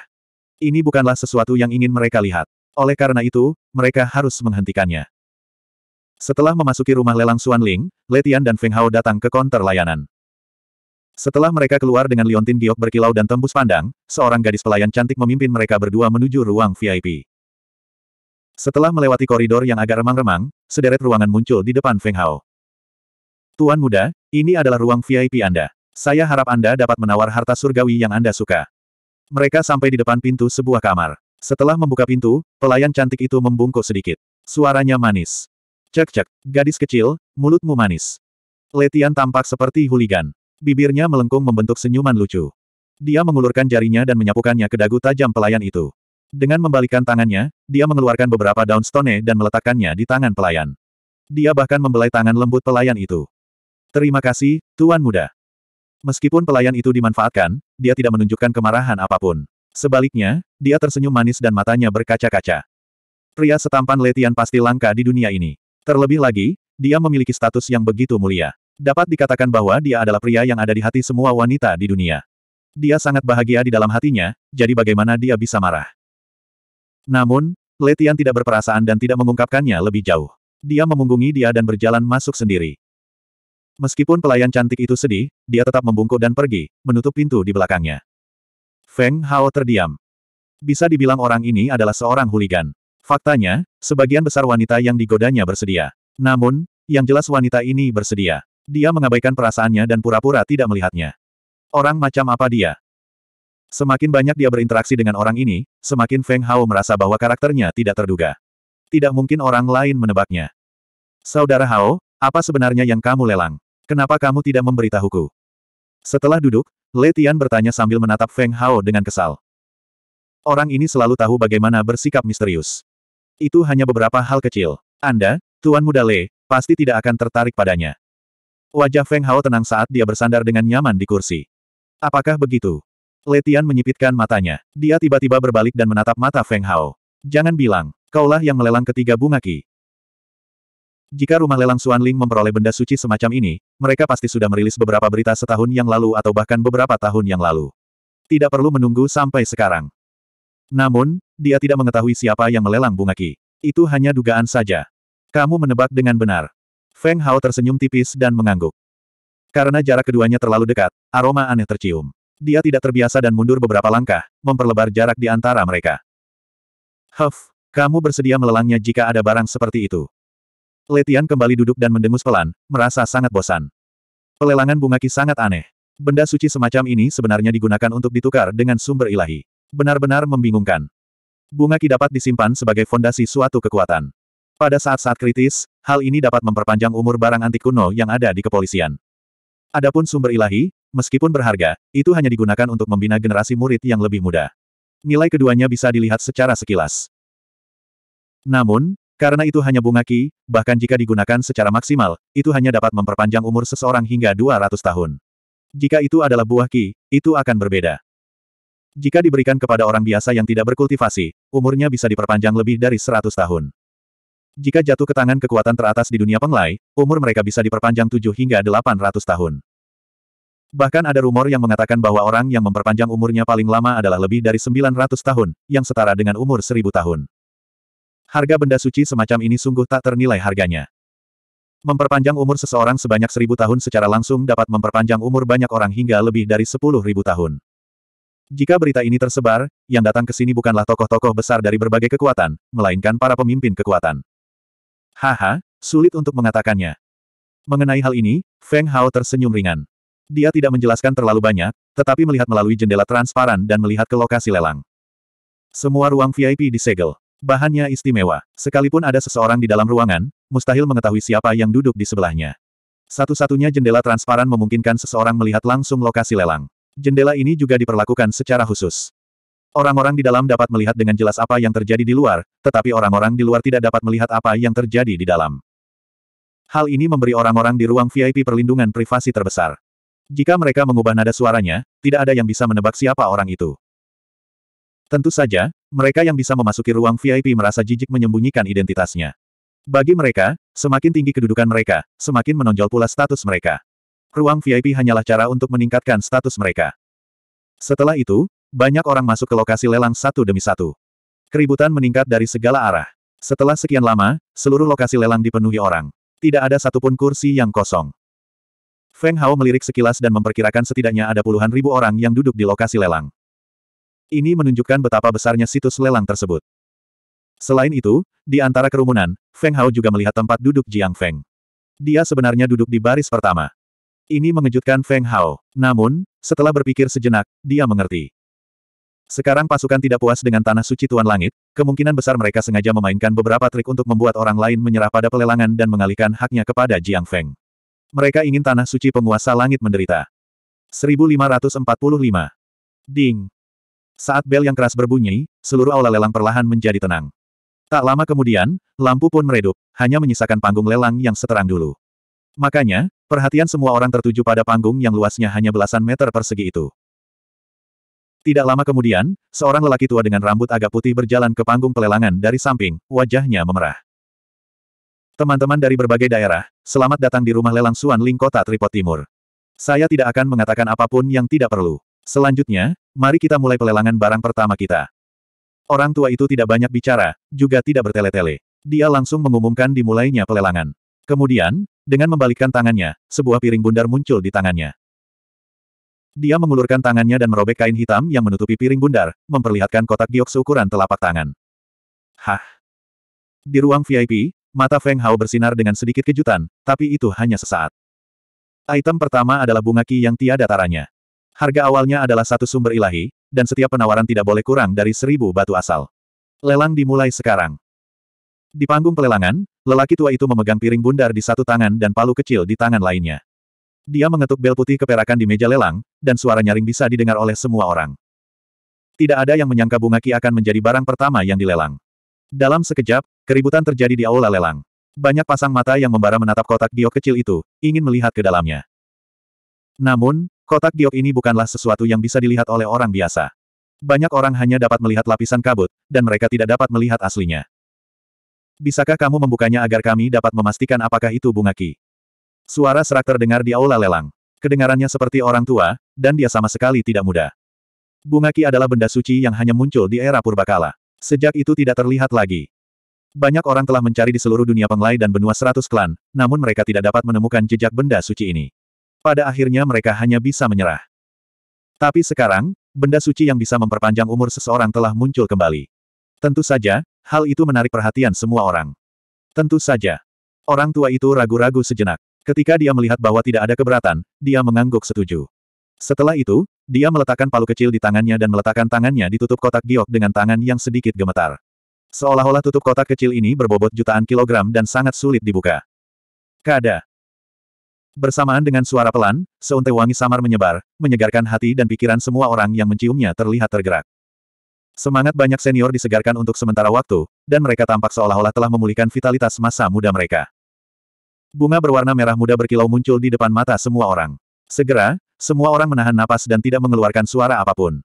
Ini bukanlah sesuatu yang ingin mereka lihat. Oleh karena itu, mereka harus menghentikannya. Setelah memasuki rumah lelang Suan Ling, Letian dan Feng Hao datang ke konter layanan. Setelah mereka keluar dengan liontin giok berkilau dan tembus pandang, seorang gadis pelayan cantik memimpin mereka berdua menuju ruang VIP. Setelah melewati koridor yang agak remang-remang, sederet ruangan muncul di depan Feng Hao. Tuan muda, ini adalah ruang VIP Anda. Saya harap Anda dapat menawar harta surgawi yang Anda suka. Mereka sampai di depan pintu sebuah kamar. Setelah membuka pintu, pelayan cantik itu membungkuk sedikit. Suaranya manis. Cek-cek, gadis kecil, mulutmu manis. Letian tampak seperti huligan. Bibirnya melengkung membentuk senyuman lucu. Dia mengulurkan jarinya dan menyapukannya ke dagu tajam pelayan itu. Dengan membalikkan tangannya, dia mengeluarkan beberapa daun stone dan meletakkannya di tangan pelayan. Dia bahkan membelai tangan lembut pelayan itu. Terima kasih, Tuan Muda. Meskipun pelayan itu dimanfaatkan, dia tidak menunjukkan kemarahan apapun. Sebaliknya, dia tersenyum manis dan matanya berkaca-kaca. Pria setampan Letian pasti langka di dunia ini. Terlebih lagi, dia memiliki status yang begitu mulia. Dapat dikatakan bahwa dia adalah pria yang ada di hati semua wanita di dunia. Dia sangat bahagia di dalam hatinya, jadi bagaimana dia bisa marah. Namun, Letian tidak berperasaan dan tidak mengungkapkannya lebih jauh. Dia memunggungi dia dan berjalan masuk sendiri. Meskipun pelayan cantik itu sedih, dia tetap membungkuk dan pergi, menutup pintu di belakangnya. Feng Hao terdiam. Bisa dibilang orang ini adalah seorang huligan. Faktanya, sebagian besar wanita yang digodanya bersedia. Namun, yang jelas wanita ini bersedia. Dia mengabaikan perasaannya dan pura-pura tidak melihatnya. Orang macam apa dia? Semakin banyak dia berinteraksi dengan orang ini, semakin Feng Hao merasa bahwa karakternya tidak terduga. Tidak mungkin orang lain menebaknya. Saudara Hao, apa sebenarnya yang kamu lelang? Kenapa kamu tidak memberitahuku? Setelah duduk, Letian bertanya sambil menatap Feng Hao dengan kesal. Orang ini selalu tahu bagaimana bersikap misterius. Itu hanya beberapa hal kecil. Anda, Tuan Muda Le, pasti tidak akan tertarik padanya. Wajah Feng Hao tenang saat dia bersandar dengan nyaman di kursi. Apakah begitu? Letian menyipitkan matanya. Dia tiba-tiba berbalik dan menatap mata Feng Hao. Jangan bilang, kaulah yang melelang ketiga bunga ki. Jika rumah lelang Xuan memperoleh benda suci semacam ini, mereka pasti sudah merilis beberapa berita setahun yang lalu atau bahkan beberapa tahun yang lalu. Tidak perlu menunggu sampai sekarang. Namun, dia tidak mengetahui siapa yang melelang bunga Ki. Itu hanya dugaan saja. Kamu menebak dengan benar. Feng Hao tersenyum tipis dan mengangguk. Karena jarak keduanya terlalu dekat, aroma aneh tercium. Dia tidak terbiasa dan mundur beberapa langkah, memperlebar jarak di antara mereka. Huff, kamu bersedia melelangnya jika ada barang seperti itu. Letian kembali duduk dan mendengus pelan, merasa sangat bosan. Pelelangan bunga ki sangat aneh. Benda suci semacam ini sebenarnya digunakan untuk ditukar dengan sumber ilahi. Benar-benar membingungkan. Bunga ki dapat disimpan sebagai fondasi suatu kekuatan. Pada saat-saat kritis, hal ini dapat memperpanjang umur barang antik kuno yang ada di kepolisian. Adapun sumber ilahi, meskipun berharga, itu hanya digunakan untuk membina generasi murid yang lebih muda. Nilai keduanya bisa dilihat secara sekilas. Namun, karena itu hanya bunga ki, bahkan jika digunakan secara maksimal, itu hanya dapat memperpanjang umur seseorang hingga 200 tahun. Jika itu adalah buah ki, itu akan berbeda. Jika diberikan kepada orang biasa yang tidak berkultivasi, umurnya bisa diperpanjang lebih dari 100 tahun. Jika jatuh ke tangan kekuatan teratas di dunia penglai, umur mereka bisa diperpanjang 7 hingga 800 tahun. Bahkan ada rumor yang mengatakan bahwa orang yang memperpanjang umurnya paling lama adalah lebih dari 900 tahun, yang setara dengan umur 1000 tahun harga benda suci semacam ini sungguh tak ternilai harganya. Memperpanjang umur seseorang sebanyak seribu tahun secara langsung dapat memperpanjang umur banyak orang hingga lebih dari sepuluh ribu tahun. Jika berita ini tersebar, yang datang ke sini bukanlah tokoh-tokoh besar dari berbagai kekuatan, melainkan para pemimpin kekuatan. Haha, sulit untuk mengatakannya. Mengenai hal ini, Feng Hao tersenyum ringan. Dia tidak menjelaskan terlalu banyak, tetapi melihat melalui jendela transparan dan melihat ke lokasi lelang. Semua ruang VIP disegel. Bahannya istimewa. Sekalipun ada seseorang di dalam ruangan, mustahil mengetahui siapa yang duduk di sebelahnya. Satu-satunya jendela transparan memungkinkan seseorang melihat langsung lokasi lelang. Jendela ini juga diperlakukan secara khusus. Orang-orang di dalam dapat melihat dengan jelas apa yang terjadi di luar, tetapi orang-orang di luar tidak dapat melihat apa yang terjadi di dalam. Hal ini memberi orang-orang di ruang VIP perlindungan privasi terbesar. Jika mereka mengubah nada suaranya, tidak ada yang bisa menebak siapa orang itu. Tentu saja, mereka yang bisa memasuki ruang VIP merasa jijik menyembunyikan identitasnya. Bagi mereka, semakin tinggi kedudukan mereka, semakin menonjol pula status mereka. Ruang VIP hanyalah cara untuk meningkatkan status mereka. Setelah itu, banyak orang masuk ke lokasi lelang satu demi satu. Keributan meningkat dari segala arah. Setelah sekian lama, seluruh lokasi lelang dipenuhi orang. Tidak ada satupun kursi yang kosong. Feng Hao melirik sekilas dan memperkirakan setidaknya ada puluhan ribu orang yang duduk di lokasi lelang. Ini menunjukkan betapa besarnya situs lelang tersebut. Selain itu, di antara kerumunan, Feng Hao juga melihat tempat duduk Jiang Feng. Dia sebenarnya duduk di baris pertama. Ini mengejutkan Feng Hao. Namun, setelah berpikir sejenak, dia mengerti. Sekarang pasukan tidak puas dengan Tanah Suci Tuan Langit, kemungkinan besar mereka sengaja memainkan beberapa trik untuk membuat orang lain menyerah pada pelelangan dan mengalihkan haknya kepada Jiang Feng. Mereka ingin Tanah Suci Penguasa Langit menderita. 1545 Ding saat bel yang keras berbunyi, seluruh aula lelang perlahan menjadi tenang. Tak lama kemudian, lampu pun meredup, hanya menyisakan panggung lelang yang seterang dulu. Makanya, perhatian semua orang tertuju pada panggung yang luasnya hanya belasan meter persegi itu. Tidak lama kemudian, seorang lelaki tua dengan rambut agak putih berjalan ke panggung pelelangan dari samping, wajahnya memerah. Teman-teman dari berbagai daerah, selamat datang di rumah lelang Suan Ling Kota Tripod Timur. Saya tidak akan mengatakan apapun yang tidak perlu. Selanjutnya, mari kita mulai pelelangan barang pertama kita. Orang tua itu tidak banyak bicara, juga tidak bertele-tele. Dia langsung mengumumkan dimulainya pelelangan. Kemudian, dengan membalikkan tangannya, sebuah piring bundar muncul di tangannya. Dia mengulurkan tangannya dan merobek kain hitam yang menutupi piring bundar, memperlihatkan kotak giok seukuran telapak tangan. Hah! Di ruang VIP, mata Feng Hao bersinar dengan sedikit kejutan, tapi itu hanya sesaat. Item pertama adalah bunga ki yang tiada taranya. Harga awalnya adalah satu sumber ilahi, dan setiap penawaran tidak boleh kurang dari seribu batu asal. Lelang dimulai sekarang. Di panggung pelelangan, lelaki tua itu memegang piring bundar di satu tangan dan palu kecil di tangan lainnya. Dia mengetuk bel putih keperakan di meja lelang, dan suara nyaring bisa didengar oleh semua orang. Tidak ada yang menyangka bunga ki akan menjadi barang pertama yang dilelang. Dalam sekejap, keributan terjadi di aula lelang. Banyak pasang mata yang membara menatap kotak giok kecil itu, ingin melihat ke dalamnya. Namun, Kotak giok ini bukanlah sesuatu yang bisa dilihat oleh orang biasa. Banyak orang hanya dapat melihat lapisan kabut, dan mereka tidak dapat melihat aslinya. Bisakah kamu membukanya agar kami dapat memastikan apakah itu bunga ki? Suara serak terdengar di aula lelang. Kedengarannya seperti orang tua, dan dia sama sekali tidak muda. Bunga ki adalah benda suci yang hanya muncul di era purbakala. Sejak itu tidak terlihat lagi. Banyak orang telah mencari di seluruh dunia penglai dan benua seratus klan, namun mereka tidak dapat menemukan jejak benda suci ini. Pada akhirnya mereka hanya bisa menyerah. Tapi sekarang, benda suci yang bisa memperpanjang umur seseorang telah muncul kembali. Tentu saja, hal itu menarik perhatian semua orang. Tentu saja. Orang tua itu ragu-ragu sejenak. Ketika dia melihat bahwa tidak ada keberatan, dia mengangguk setuju. Setelah itu, dia meletakkan palu kecil di tangannya dan meletakkan tangannya di tutup kotak giok dengan tangan yang sedikit gemetar. Seolah-olah tutup kotak kecil ini berbobot jutaan kilogram dan sangat sulit dibuka. Kada. Bersamaan dengan suara pelan, seuntai wangi samar menyebar, menyegarkan hati dan pikiran semua orang yang menciumnya terlihat tergerak. Semangat banyak senior disegarkan untuk sementara waktu, dan mereka tampak seolah-olah telah memulihkan vitalitas masa muda mereka. Bunga berwarna merah muda berkilau muncul di depan mata semua orang. Segera, semua orang menahan napas dan tidak mengeluarkan suara apapun.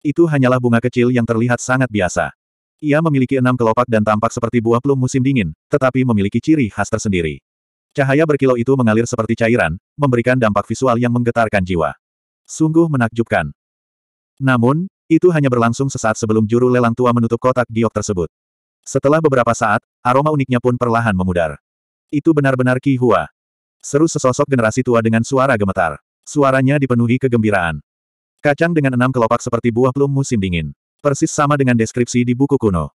Itu hanyalah bunga kecil yang terlihat sangat biasa. Ia memiliki enam kelopak dan tampak seperti buah plum musim dingin, tetapi memiliki ciri khas tersendiri. Cahaya berkilau itu mengalir seperti cairan, memberikan dampak visual yang menggetarkan jiwa. Sungguh menakjubkan. Namun, itu hanya berlangsung sesaat sebelum juru lelang tua menutup kotak giok tersebut. Setelah beberapa saat, aroma uniknya pun perlahan memudar. Itu benar-benar Ki Hua. Seru sesosok generasi tua dengan suara gemetar. Suaranya dipenuhi kegembiraan. Kacang dengan enam kelopak seperti buah plum musim dingin. Persis sama dengan deskripsi di buku kuno.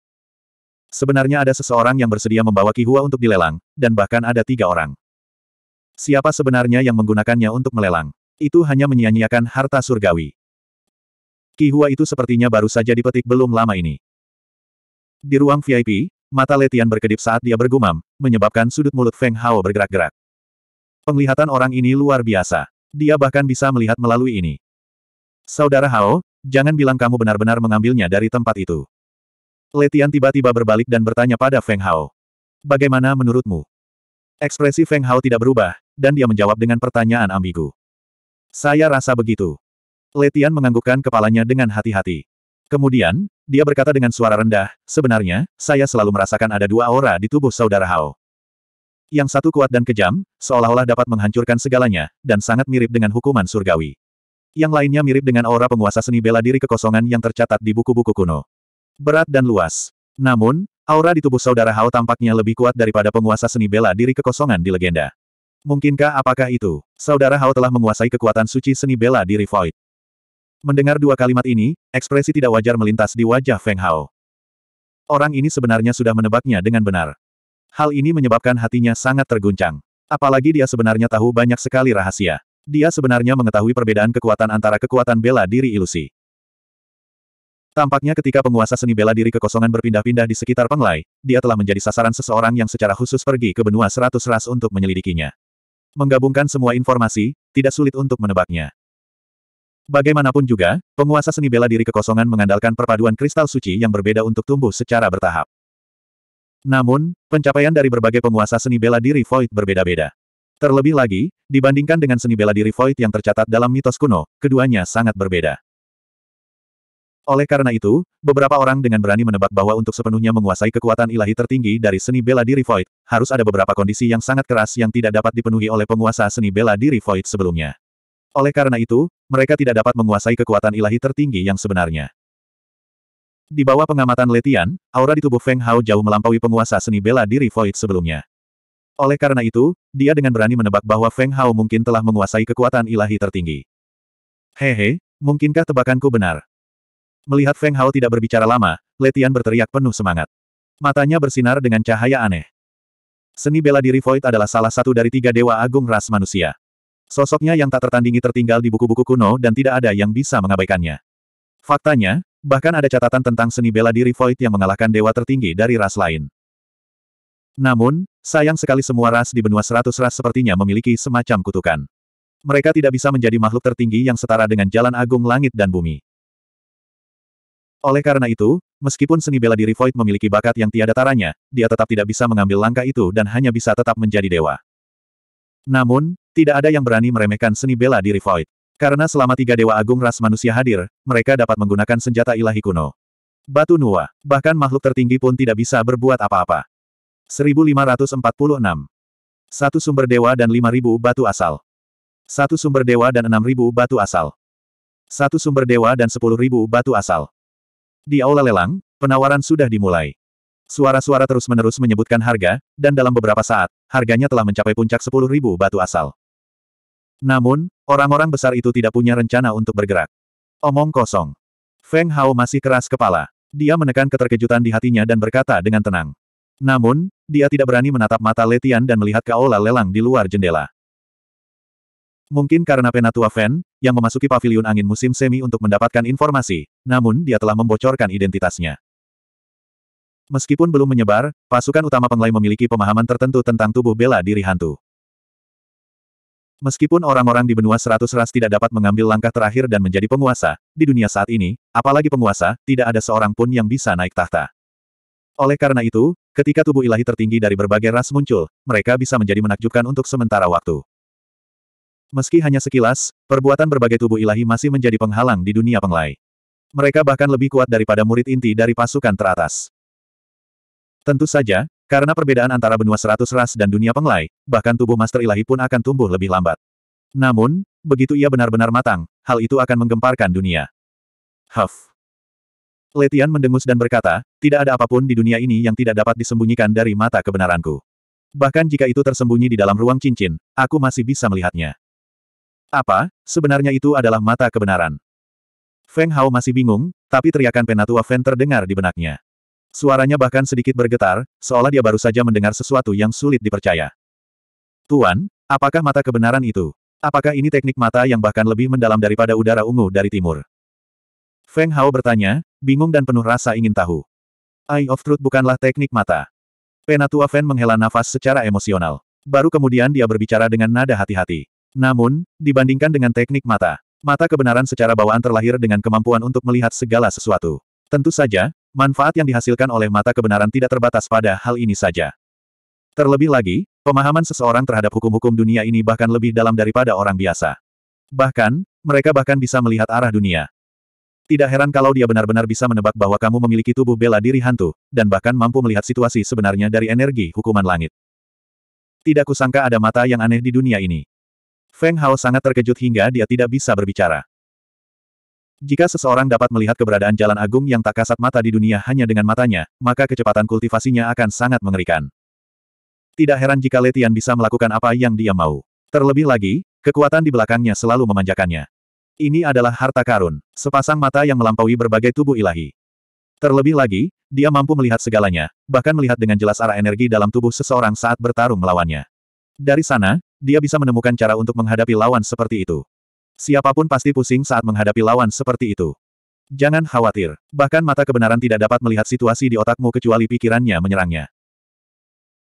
Sebenarnya ada seseorang yang bersedia membawa ki hua untuk dilelang, dan bahkan ada tiga orang. Siapa sebenarnya yang menggunakannya untuk melelang? Itu hanya menyia-nyiakan harta surgawi. Ki hua itu sepertinya baru saja dipetik belum lama ini. Di ruang VIP, mata Letian berkedip saat dia bergumam, menyebabkan sudut mulut Feng Hao bergerak-gerak. Penglihatan orang ini luar biasa. Dia bahkan bisa melihat melalui ini. Saudara Hao, jangan bilang kamu benar-benar mengambilnya dari tempat itu. Letian tiba-tiba berbalik dan bertanya pada Feng Hao. Bagaimana menurutmu? Ekspresi Feng Hao tidak berubah, dan dia menjawab dengan pertanyaan ambigu. Saya rasa begitu. Letian menganggukkan kepalanya dengan hati-hati. Kemudian, dia berkata dengan suara rendah, sebenarnya, saya selalu merasakan ada dua aura di tubuh saudara Hao. Yang satu kuat dan kejam, seolah-olah dapat menghancurkan segalanya, dan sangat mirip dengan hukuman surgawi. Yang lainnya mirip dengan aura penguasa seni bela diri kekosongan yang tercatat di buku-buku kuno berat dan luas. Namun, aura di tubuh saudara Hao tampaknya lebih kuat daripada penguasa seni bela diri kekosongan di legenda. Mungkinkah apakah itu? Saudara Hao telah menguasai kekuatan suci seni bela diri Void. Mendengar dua kalimat ini, ekspresi tidak wajar melintas di wajah Feng Hao. Orang ini sebenarnya sudah menebaknya dengan benar. Hal ini menyebabkan hatinya sangat terguncang. Apalagi dia sebenarnya tahu banyak sekali rahasia. Dia sebenarnya mengetahui perbedaan kekuatan antara kekuatan bela diri ilusi. Tampaknya ketika penguasa seni bela diri kekosongan berpindah-pindah di sekitar Penglai, dia telah menjadi sasaran seseorang yang secara khusus pergi ke benua seratus ras untuk menyelidikinya. Menggabungkan semua informasi, tidak sulit untuk menebaknya. Bagaimanapun juga, penguasa seni bela diri kekosongan mengandalkan perpaduan kristal suci yang berbeda untuk tumbuh secara bertahap. Namun, pencapaian dari berbagai penguasa seni bela diri Void berbeda-beda. Terlebih lagi, dibandingkan dengan seni bela diri Void yang tercatat dalam mitos kuno, keduanya sangat berbeda. Oleh karena itu, beberapa orang dengan berani menebak bahwa untuk sepenuhnya menguasai kekuatan ilahi tertinggi dari seni bela diri Void, harus ada beberapa kondisi yang sangat keras yang tidak dapat dipenuhi oleh penguasa seni bela diri Void sebelumnya. Oleh karena itu, mereka tidak dapat menguasai kekuatan ilahi tertinggi yang sebenarnya. Di bawah pengamatan Letian, aura di tubuh Feng Hao jauh melampaui penguasa seni bela diri Void sebelumnya. Oleh karena itu, dia dengan berani menebak bahwa Feng Hao mungkin telah menguasai kekuatan ilahi tertinggi. Hehe, mungkinkah tebakanku benar? Melihat Feng Hao tidak berbicara lama, Letian berteriak penuh semangat. Matanya bersinar dengan cahaya aneh. Seni bela diri Void adalah salah satu dari tiga dewa agung ras manusia. Sosoknya yang tak tertandingi tertinggal di buku-buku kuno dan tidak ada yang bisa mengabaikannya. Faktanya, bahkan ada catatan tentang seni bela diri Void yang mengalahkan dewa tertinggi dari ras lain. Namun, sayang sekali semua ras di benua seratus ras sepertinya memiliki semacam kutukan. Mereka tidak bisa menjadi makhluk tertinggi yang setara dengan jalan agung langit dan bumi. Oleh karena itu, meskipun seni bela diri Void memiliki bakat yang tiada taranya, dia tetap tidak bisa mengambil langkah itu dan hanya bisa tetap menjadi dewa. Namun, tidak ada yang berani meremehkan seni bela diri Void. Karena selama tiga dewa agung ras manusia hadir, mereka dapat menggunakan senjata ilahi kuno. Batu Nuwa, bahkan makhluk tertinggi pun tidak bisa berbuat apa-apa. 1546. Satu sumber dewa dan 5000 batu asal. Satu sumber dewa dan 6000 batu asal. Satu sumber dewa dan 10000 batu asal. Di aula lelang, penawaran sudah dimulai. Suara-suara terus-menerus menyebutkan harga, dan dalam beberapa saat, harganya telah mencapai puncak 10.000 batu asal. Namun, orang-orang besar itu tidak punya rencana untuk bergerak. Omong kosong. Feng Hao masih keras kepala. Dia menekan keterkejutan di hatinya dan berkata dengan tenang. Namun, dia tidak berani menatap mata Letian dan melihat ke aula lelang di luar jendela. Mungkin karena Penatua Fan, yang memasuki paviliun angin musim semi untuk mendapatkan informasi, namun dia telah membocorkan identitasnya. Meskipun belum menyebar, pasukan utama penglai memiliki pemahaman tertentu tentang tubuh bela diri hantu. Meskipun orang-orang di benua seratus ras tidak dapat mengambil langkah terakhir dan menjadi penguasa, di dunia saat ini, apalagi penguasa, tidak ada seorang pun yang bisa naik tahta. Oleh karena itu, ketika tubuh ilahi tertinggi dari berbagai ras muncul, mereka bisa menjadi menakjubkan untuk sementara waktu. Meski hanya sekilas, perbuatan berbagai tubuh ilahi masih menjadi penghalang di dunia penglai. Mereka bahkan lebih kuat daripada murid inti dari pasukan teratas. Tentu saja, karena perbedaan antara benua seratus ras dan dunia penglai, bahkan tubuh master ilahi pun akan tumbuh lebih lambat. Namun, begitu ia benar-benar matang, hal itu akan menggemparkan dunia. Huff. Letian mendengus dan berkata, tidak ada apapun di dunia ini yang tidak dapat disembunyikan dari mata kebenaranku. Bahkan jika itu tersembunyi di dalam ruang cincin, aku masih bisa melihatnya. Apa, sebenarnya itu adalah mata kebenaran. Feng Hao masih bingung, tapi teriakan penatua Fen terdengar di benaknya. Suaranya bahkan sedikit bergetar, seolah dia baru saja mendengar sesuatu yang sulit dipercaya. Tuan, apakah mata kebenaran itu? Apakah ini teknik mata yang bahkan lebih mendalam daripada udara ungu dari timur? Feng Hao bertanya, bingung dan penuh rasa ingin tahu. Eye of Truth bukanlah teknik mata. Penatua Fen menghela nafas secara emosional. Baru kemudian dia berbicara dengan nada hati-hati. Namun, dibandingkan dengan teknik mata, mata kebenaran secara bawaan terlahir dengan kemampuan untuk melihat segala sesuatu. Tentu saja, manfaat yang dihasilkan oleh mata kebenaran tidak terbatas pada hal ini saja. Terlebih lagi, pemahaman seseorang terhadap hukum-hukum dunia ini bahkan lebih dalam daripada orang biasa. Bahkan, mereka bahkan bisa melihat arah dunia. Tidak heran kalau dia benar-benar bisa menebak bahwa kamu memiliki tubuh bela diri hantu, dan bahkan mampu melihat situasi sebenarnya dari energi hukuman langit. Tidak kusangka ada mata yang aneh di dunia ini. Feng Hao sangat terkejut hingga dia tidak bisa berbicara. Jika seseorang dapat melihat keberadaan jalan agung yang tak kasat mata di dunia hanya dengan matanya, maka kecepatan kultivasinya akan sangat mengerikan. Tidak heran jika Letian bisa melakukan apa yang dia mau. Terlebih lagi, kekuatan di belakangnya selalu memanjakannya. Ini adalah harta karun, sepasang mata yang melampaui berbagai tubuh ilahi. Terlebih lagi, dia mampu melihat segalanya, bahkan melihat dengan jelas arah energi dalam tubuh seseorang saat bertarung melawannya. Dari sana, dia bisa menemukan cara untuk menghadapi lawan seperti itu. Siapapun pasti pusing saat menghadapi lawan seperti itu. Jangan khawatir, bahkan mata kebenaran tidak dapat melihat situasi di otakmu kecuali pikirannya menyerangnya.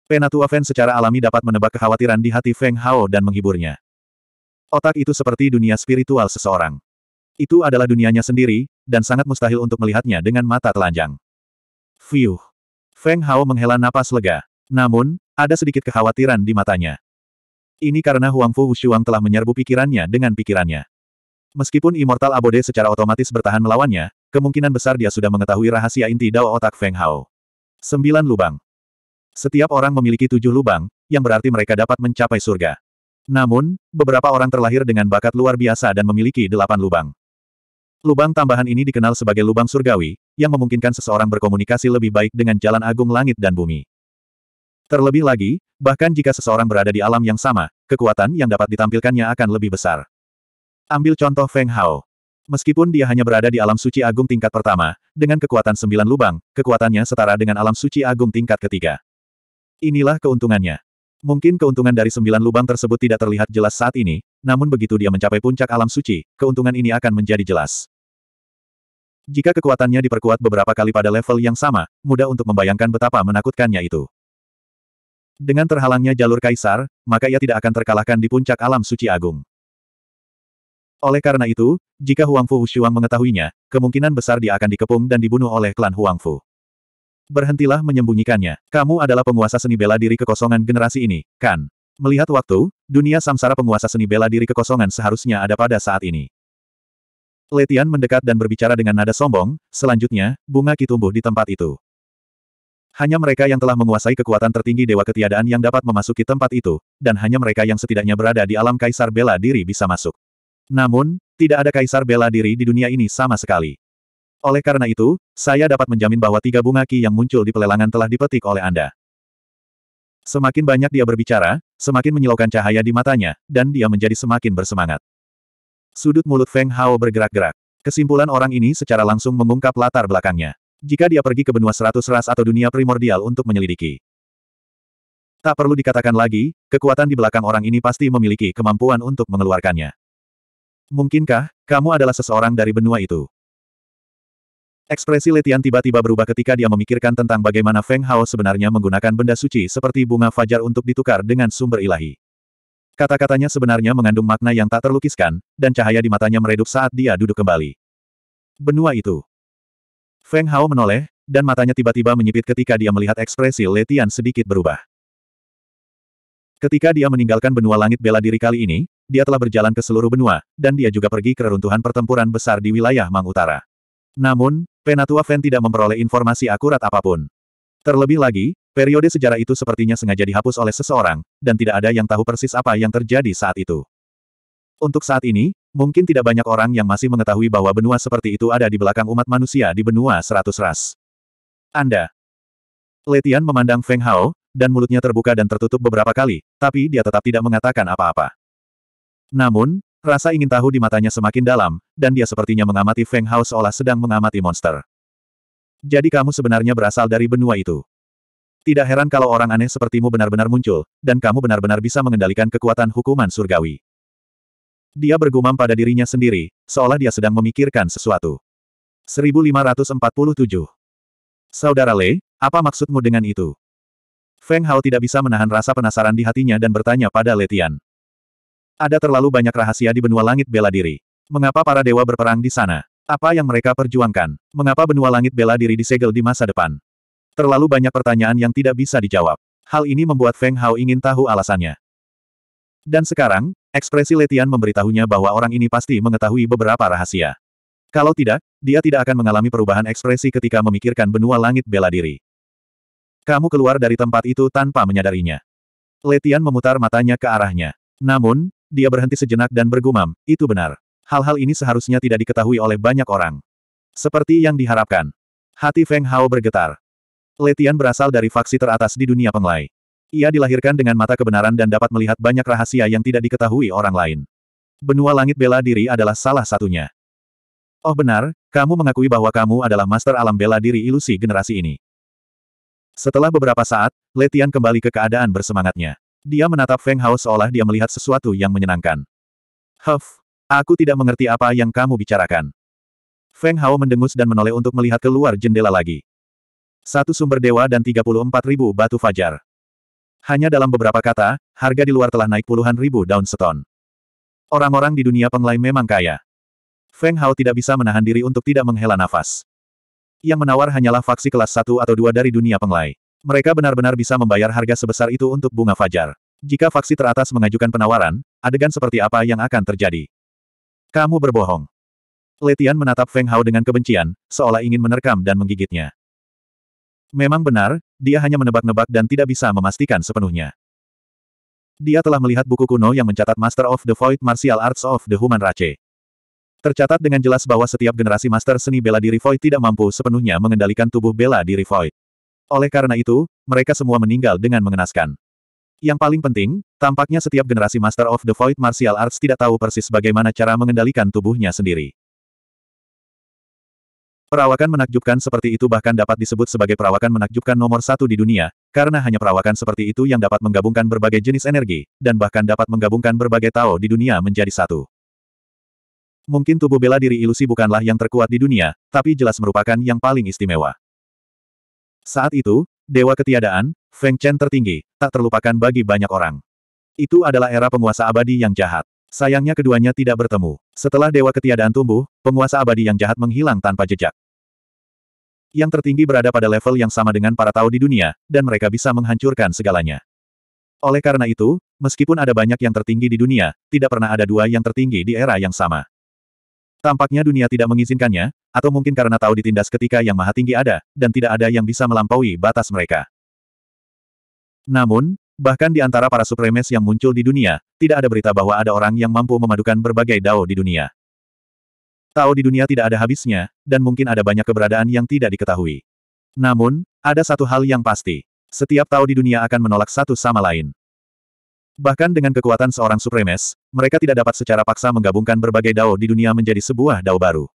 Penatua Feng secara alami dapat menebak kekhawatiran di hati Feng Hao dan menghiburnya. Otak itu seperti dunia spiritual seseorang. Itu adalah dunianya sendiri, dan sangat mustahil untuk melihatnya dengan mata telanjang. Fiuh. Feng Hao menghela napas lega. Namun, ada sedikit kekhawatiran di matanya. Ini karena Huang Fu Wushuang telah menyerbu pikirannya dengan pikirannya. Meskipun Immortal Abode secara otomatis bertahan melawannya, kemungkinan besar dia sudah mengetahui rahasia inti Dao Otak Feng Hao. Sembilan lubang. Setiap orang memiliki tujuh lubang, yang berarti mereka dapat mencapai surga. Namun, beberapa orang terlahir dengan bakat luar biasa dan memiliki delapan lubang. Lubang tambahan ini dikenal sebagai lubang surgawi, yang memungkinkan seseorang berkomunikasi lebih baik dengan jalan agung langit dan bumi. Terlebih lagi, bahkan jika seseorang berada di alam yang sama, kekuatan yang dapat ditampilkannya akan lebih besar. Ambil contoh Feng Hao. Meskipun dia hanya berada di alam suci agung tingkat pertama, dengan kekuatan sembilan lubang, kekuatannya setara dengan alam suci agung tingkat ketiga. Inilah keuntungannya. Mungkin keuntungan dari sembilan lubang tersebut tidak terlihat jelas saat ini, namun begitu dia mencapai puncak alam suci, keuntungan ini akan menjadi jelas. Jika kekuatannya diperkuat beberapa kali pada level yang sama, mudah untuk membayangkan betapa menakutkannya itu. Dengan terhalangnya jalur kaisar, maka ia tidak akan terkalahkan di puncak alam suci agung. Oleh karena itu, jika Huang Fu Wushuang mengetahuinya, kemungkinan besar dia akan dikepung dan dibunuh oleh klan Huang Fu. Berhentilah menyembunyikannya. Kamu adalah penguasa seni bela diri kekosongan generasi ini, kan? Melihat waktu, dunia samsara penguasa seni bela diri kekosongan seharusnya ada pada saat ini. Letian mendekat dan berbicara dengan nada sombong, selanjutnya, bunga kitumbuh di tempat itu. Hanya mereka yang telah menguasai kekuatan tertinggi Dewa Ketiadaan yang dapat memasuki tempat itu, dan hanya mereka yang setidaknya berada di alam Kaisar Bela Diri bisa masuk. Namun, tidak ada Kaisar Bela Diri di dunia ini sama sekali. Oleh karena itu, saya dapat menjamin bahwa tiga bunga Ki yang muncul di pelelangan telah dipetik oleh Anda. Semakin banyak dia berbicara, semakin menyilaukan cahaya di matanya, dan dia menjadi semakin bersemangat. Sudut mulut Feng Hao bergerak-gerak. Kesimpulan orang ini secara langsung mengungkap latar belakangnya jika dia pergi ke benua seratus ras atau dunia primordial untuk menyelidiki. Tak perlu dikatakan lagi, kekuatan di belakang orang ini pasti memiliki kemampuan untuk mengeluarkannya. Mungkinkah, kamu adalah seseorang dari benua itu? Ekspresi Letian tiba-tiba berubah ketika dia memikirkan tentang bagaimana Feng Hao sebenarnya menggunakan benda suci seperti bunga fajar untuk ditukar dengan sumber ilahi. Kata-katanya sebenarnya mengandung makna yang tak terlukiskan, dan cahaya di matanya meredup saat dia duduk kembali. Benua itu. Feng Hao menoleh, dan matanya tiba-tiba menyipit ketika dia melihat ekspresi Letian sedikit berubah. Ketika dia meninggalkan benua langit bela diri kali ini, dia telah berjalan ke seluruh benua, dan dia juga pergi ke reruntuhan pertempuran besar di wilayah Mang Utara. Namun, Penatua Feng tidak memperoleh informasi akurat apapun. Terlebih lagi, periode sejarah itu sepertinya sengaja dihapus oleh seseorang, dan tidak ada yang tahu persis apa yang terjadi saat itu. Untuk saat ini, Mungkin tidak banyak orang yang masih mengetahui bahwa benua seperti itu ada di belakang umat manusia di benua seratus ras. Anda. Letian memandang Feng Hao, dan mulutnya terbuka dan tertutup beberapa kali, tapi dia tetap tidak mengatakan apa-apa. Namun, rasa ingin tahu di matanya semakin dalam, dan dia sepertinya mengamati Feng Hao seolah sedang mengamati monster. Jadi kamu sebenarnya berasal dari benua itu. Tidak heran kalau orang aneh sepertimu benar-benar muncul, dan kamu benar-benar bisa mengendalikan kekuatan hukuman surgawi. Dia bergumam pada dirinya sendiri, seolah dia sedang memikirkan sesuatu. 1547. Saudara Lei, apa maksudmu dengan itu? Feng Hao tidak bisa menahan rasa penasaran di hatinya dan bertanya pada Letian. Ada terlalu banyak rahasia di benua langit bela diri. Mengapa para dewa berperang di sana? Apa yang mereka perjuangkan? Mengapa benua langit bela diri disegel di masa depan? Terlalu banyak pertanyaan yang tidak bisa dijawab. Hal ini membuat Feng Hao ingin tahu alasannya. Dan sekarang, Ekspresi Letian memberitahunya bahwa orang ini pasti mengetahui beberapa rahasia. Kalau tidak, dia tidak akan mengalami perubahan ekspresi ketika memikirkan benua langit bela diri. Kamu keluar dari tempat itu tanpa menyadarinya. Letian memutar matanya ke arahnya. Namun, dia berhenti sejenak dan bergumam, itu benar. Hal-hal ini seharusnya tidak diketahui oleh banyak orang. Seperti yang diharapkan. Hati Feng Hao bergetar. Letian berasal dari faksi teratas di dunia penglai. Ia dilahirkan dengan mata kebenaran dan dapat melihat banyak rahasia yang tidak diketahui orang lain. Benua langit bela diri adalah salah satunya. Oh benar, kamu mengakui bahwa kamu adalah master alam bela diri ilusi generasi ini. Setelah beberapa saat, Letian kembali ke keadaan bersemangatnya. Dia menatap Feng Hao seolah dia melihat sesuatu yang menyenangkan. Huff, aku tidak mengerti apa yang kamu bicarakan. Feng Hao mendengus dan menoleh untuk melihat keluar jendela lagi. Satu sumber dewa dan empat ribu batu fajar. Hanya dalam beberapa kata, harga di luar telah naik puluhan ribu daun seton. Orang-orang di dunia penglai memang kaya. Feng Hao tidak bisa menahan diri untuk tidak menghela nafas. Yang menawar hanyalah faksi kelas satu atau dua dari dunia penglai. Mereka benar-benar bisa membayar harga sebesar itu untuk bunga fajar. Jika faksi teratas mengajukan penawaran, adegan seperti apa yang akan terjadi? Kamu berbohong. Letian menatap Feng Hao dengan kebencian, seolah ingin menerkam dan menggigitnya. Memang benar, dia hanya menebak-nebak dan tidak bisa memastikan sepenuhnya. Dia telah melihat buku kuno yang mencatat Master of the Void Martial Arts of the Human Race. Tercatat dengan jelas bahwa setiap generasi master seni bela diri Void tidak mampu sepenuhnya mengendalikan tubuh bela diri Void. Oleh karena itu, mereka semua meninggal dengan mengenaskan. Yang paling penting, tampaknya setiap generasi Master of the Void Martial Arts tidak tahu persis bagaimana cara mengendalikan tubuhnya sendiri. Perawakan menakjubkan seperti itu bahkan dapat disebut sebagai perawakan menakjubkan nomor satu di dunia, karena hanya perawakan seperti itu yang dapat menggabungkan berbagai jenis energi, dan bahkan dapat menggabungkan berbagai Tao di dunia menjadi satu. Mungkin tubuh bela diri ilusi bukanlah yang terkuat di dunia, tapi jelas merupakan yang paling istimewa. Saat itu, Dewa Ketiadaan, Feng Chen tertinggi, tak terlupakan bagi banyak orang. Itu adalah era penguasa abadi yang jahat. Sayangnya keduanya tidak bertemu. Setelah Dewa Ketiadaan tumbuh, penguasa abadi yang jahat menghilang tanpa jejak yang tertinggi berada pada level yang sama dengan para Tao di dunia, dan mereka bisa menghancurkan segalanya. Oleh karena itu, meskipun ada banyak yang tertinggi di dunia, tidak pernah ada dua yang tertinggi di era yang sama. Tampaknya dunia tidak mengizinkannya, atau mungkin karena tahu ditindas ketika yang maha tinggi ada, dan tidak ada yang bisa melampaui batas mereka. Namun, bahkan di antara para supremes yang muncul di dunia, tidak ada berita bahwa ada orang yang mampu memadukan berbagai dao di dunia. Tao di dunia tidak ada habisnya, dan mungkin ada banyak keberadaan yang tidak diketahui. Namun, ada satu hal yang pasti. Setiap Tao di dunia akan menolak satu sama lain. Bahkan dengan kekuatan seorang supremes, mereka tidak dapat secara paksa menggabungkan berbagai dao di dunia menjadi sebuah dao baru.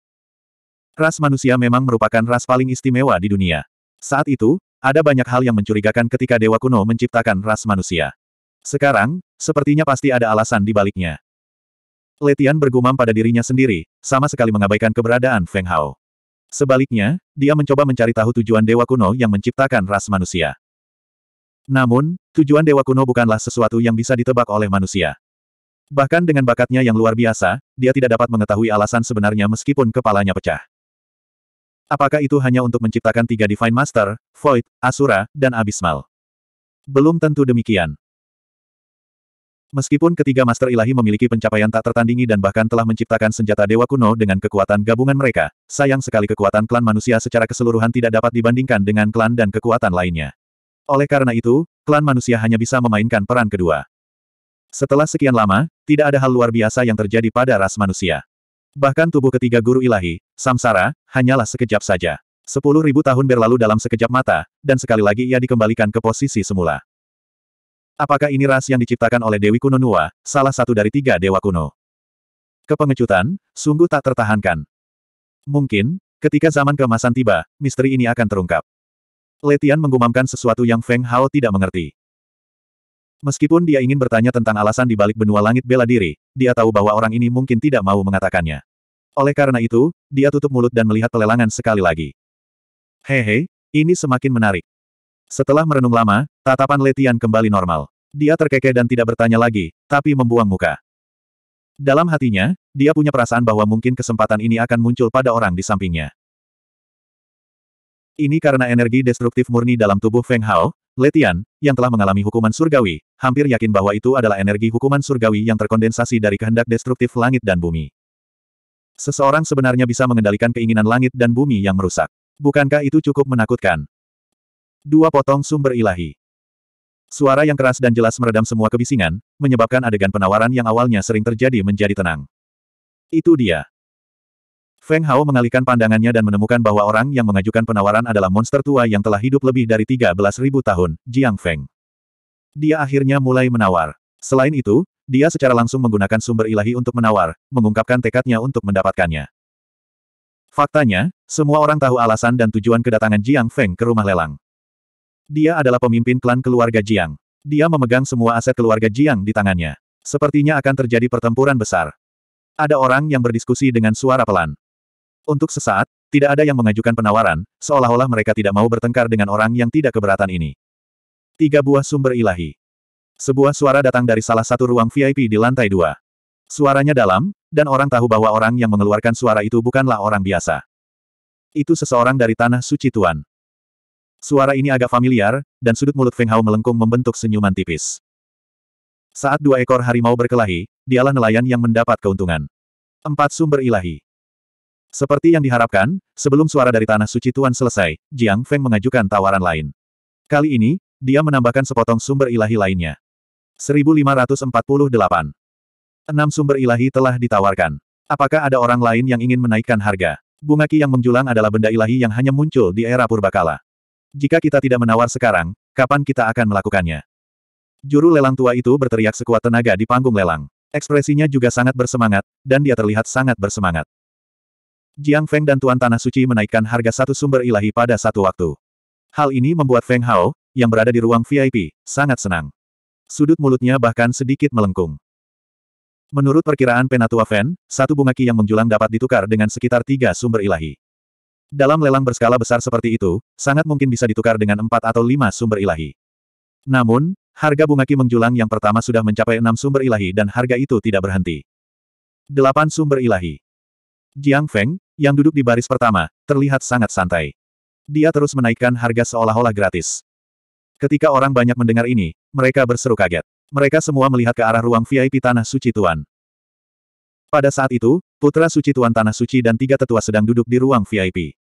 Ras manusia memang merupakan ras paling istimewa di dunia. Saat itu, ada banyak hal yang mencurigakan ketika Dewa Kuno menciptakan ras manusia. Sekarang, sepertinya pasti ada alasan di baliknya. Letian bergumam pada dirinya sendiri, sama sekali mengabaikan keberadaan Feng Hao. Sebaliknya, dia mencoba mencari tahu tujuan dewa kuno yang menciptakan ras manusia. Namun, tujuan dewa kuno bukanlah sesuatu yang bisa ditebak oleh manusia. Bahkan dengan bakatnya yang luar biasa, dia tidak dapat mengetahui alasan sebenarnya meskipun kepalanya pecah. Apakah itu hanya untuk menciptakan tiga Divine Master, Void, Asura, dan Abismal? Belum tentu demikian. Meskipun ketiga Master Ilahi memiliki pencapaian tak tertandingi dan bahkan telah menciptakan senjata dewa kuno dengan kekuatan gabungan mereka, sayang sekali kekuatan klan manusia secara keseluruhan tidak dapat dibandingkan dengan klan dan kekuatan lainnya. Oleh karena itu, klan manusia hanya bisa memainkan peran kedua. Setelah sekian lama, tidak ada hal luar biasa yang terjadi pada ras manusia. Bahkan tubuh ketiga guru ilahi, Samsara, hanyalah sekejap saja. Sepuluh ribu tahun berlalu dalam sekejap mata, dan sekali lagi ia dikembalikan ke posisi semula. Apakah ini ras yang diciptakan oleh Dewi Kuno Nua, salah satu dari tiga dewa kuno? Kepengecutan, sungguh tak tertahankan. Mungkin, ketika zaman kemasan tiba, misteri ini akan terungkap. Letian menggumamkan sesuatu yang Feng Hao tidak mengerti. Meskipun dia ingin bertanya tentang alasan di balik benua langit bela diri, dia tahu bahwa orang ini mungkin tidak mau mengatakannya. Oleh karena itu, dia tutup mulut dan melihat pelelangan sekali lagi. Hehe, ini semakin menarik. Setelah merenung lama, tatapan Letian kembali normal. Dia terkekeh dan tidak bertanya lagi, tapi membuang muka. Dalam hatinya, dia punya perasaan bahwa mungkin kesempatan ini akan muncul pada orang di sampingnya. Ini karena energi destruktif murni dalam tubuh Feng Hao, Letian, yang telah mengalami hukuman surgawi, hampir yakin bahwa itu adalah energi hukuman surgawi yang terkondensasi dari kehendak destruktif langit dan bumi. Seseorang sebenarnya bisa mengendalikan keinginan langit dan bumi yang merusak. Bukankah itu cukup menakutkan? Dua potong sumber ilahi. Suara yang keras dan jelas meredam semua kebisingan, menyebabkan adegan penawaran yang awalnya sering terjadi menjadi tenang. Itu dia. Feng Hao mengalihkan pandangannya dan menemukan bahwa orang yang mengajukan penawaran adalah monster tua yang telah hidup lebih dari 13.000 tahun, Jiang Feng. Dia akhirnya mulai menawar. Selain itu, dia secara langsung menggunakan sumber ilahi untuk menawar, mengungkapkan tekadnya untuk mendapatkannya. Faktanya, semua orang tahu alasan dan tujuan kedatangan Jiang Feng ke rumah lelang. Dia adalah pemimpin klan keluarga Jiang. Dia memegang semua aset keluarga Jiang di tangannya. Sepertinya akan terjadi pertempuran besar. Ada orang yang berdiskusi dengan suara pelan. Untuk sesaat, tidak ada yang mengajukan penawaran, seolah-olah mereka tidak mau bertengkar dengan orang yang tidak keberatan ini. Tiga buah sumber ilahi. Sebuah suara datang dari salah satu ruang VIP di lantai dua. Suaranya dalam, dan orang tahu bahwa orang yang mengeluarkan suara itu bukanlah orang biasa. Itu seseorang dari Tanah Suci Tuan. Suara ini agak familiar, dan sudut mulut Feng Hao melengkung membentuk senyuman tipis. Saat dua ekor harimau berkelahi, dialah nelayan yang mendapat keuntungan. Empat sumber ilahi. Seperti yang diharapkan, sebelum suara dari Tanah Suci Tuan selesai, Jiang Feng mengajukan tawaran lain. Kali ini, dia menambahkan sepotong sumber ilahi lainnya. 1548. Enam sumber ilahi telah ditawarkan. Apakah ada orang lain yang ingin menaikkan harga? Bunga ki yang menjulang adalah benda ilahi yang hanya muncul di era purbakala. Jika kita tidak menawar sekarang, kapan kita akan melakukannya? Juru lelang tua itu berteriak sekuat tenaga di panggung lelang. Ekspresinya juga sangat bersemangat, dan dia terlihat sangat bersemangat. Jiang Feng dan Tuan Tanah Suci menaikkan harga satu sumber ilahi pada satu waktu. Hal ini membuat Feng Hao, yang berada di ruang VIP, sangat senang. Sudut mulutnya bahkan sedikit melengkung. Menurut perkiraan Penatua Fen, satu bunga ki yang menjulang dapat ditukar dengan sekitar tiga sumber ilahi. Dalam lelang berskala besar seperti itu, sangat mungkin bisa ditukar dengan empat atau lima sumber ilahi. Namun, harga bunga Ki yang pertama sudah mencapai enam sumber ilahi dan harga itu tidak berhenti. Delapan sumber ilahi. Jiang Feng, yang duduk di baris pertama, terlihat sangat santai. Dia terus menaikkan harga seolah-olah gratis. Ketika orang banyak mendengar ini, mereka berseru kaget. Mereka semua melihat ke arah ruang VIP Tanah Suci Tuan. Pada saat itu, Putra suci Tuan Tanah Suci dan tiga tetua sedang duduk di ruang VIP.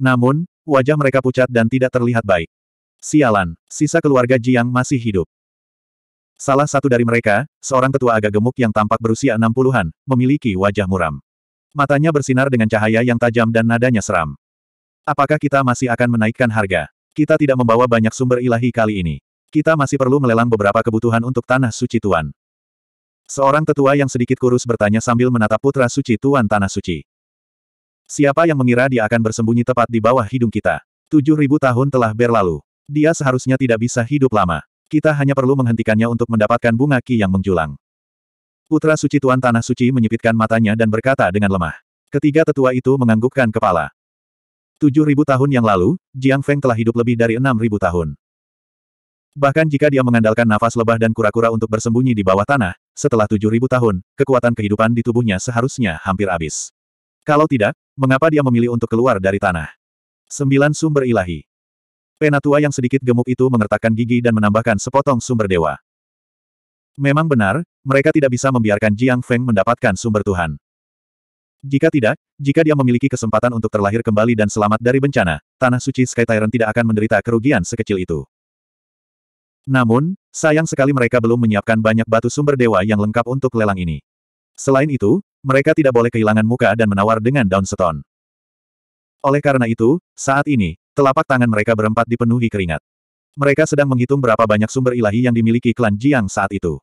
Namun, wajah mereka pucat dan tidak terlihat baik. Sialan, sisa keluarga Jiang masih hidup. Salah satu dari mereka, seorang tetua agak gemuk yang tampak berusia 60-an, memiliki wajah muram. Matanya bersinar dengan cahaya yang tajam dan nadanya seram. Apakah kita masih akan menaikkan harga? Kita tidak membawa banyak sumber ilahi kali ini. Kita masih perlu melelang beberapa kebutuhan untuk tanah suci Tuan. Seorang tetua yang sedikit kurus bertanya sambil menatap putra suci Tuan Tanah Suci. Siapa yang mengira dia akan bersembunyi tepat di bawah hidung kita? Tujuh ribu tahun telah berlalu. Dia seharusnya tidak bisa hidup lama. Kita hanya perlu menghentikannya untuk mendapatkan bunga ki yang menjulang. Putra suci Tuan Tanah Suci menyipitkan matanya dan berkata dengan lemah. Ketiga tetua itu menganggukkan kepala. Tujuh ribu tahun yang lalu, Jiang Feng telah hidup lebih dari enam ribu tahun. Bahkan jika dia mengandalkan nafas lebah dan kura-kura untuk bersembunyi di bawah tanah, setelah 7.000 tahun, kekuatan kehidupan di tubuhnya seharusnya hampir habis. Kalau tidak, mengapa dia memilih untuk keluar dari tanah? Sembilan sumber ilahi. Penatua yang sedikit gemuk itu mengertakkan gigi dan menambahkan sepotong sumber dewa. Memang benar, mereka tidak bisa membiarkan Jiang Feng mendapatkan sumber Tuhan. Jika tidak, jika dia memiliki kesempatan untuk terlahir kembali dan selamat dari bencana, Tanah Suci Sky Tyrant tidak akan menderita kerugian sekecil itu. Namun, sayang sekali mereka belum menyiapkan banyak batu sumber dewa yang lengkap untuk lelang ini. Selain itu, mereka tidak boleh kehilangan muka dan menawar dengan daun seton. Oleh karena itu, saat ini, telapak tangan mereka berempat dipenuhi keringat. Mereka sedang menghitung berapa banyak sumber ilahi yang dimiliki klan Jiang saat itu.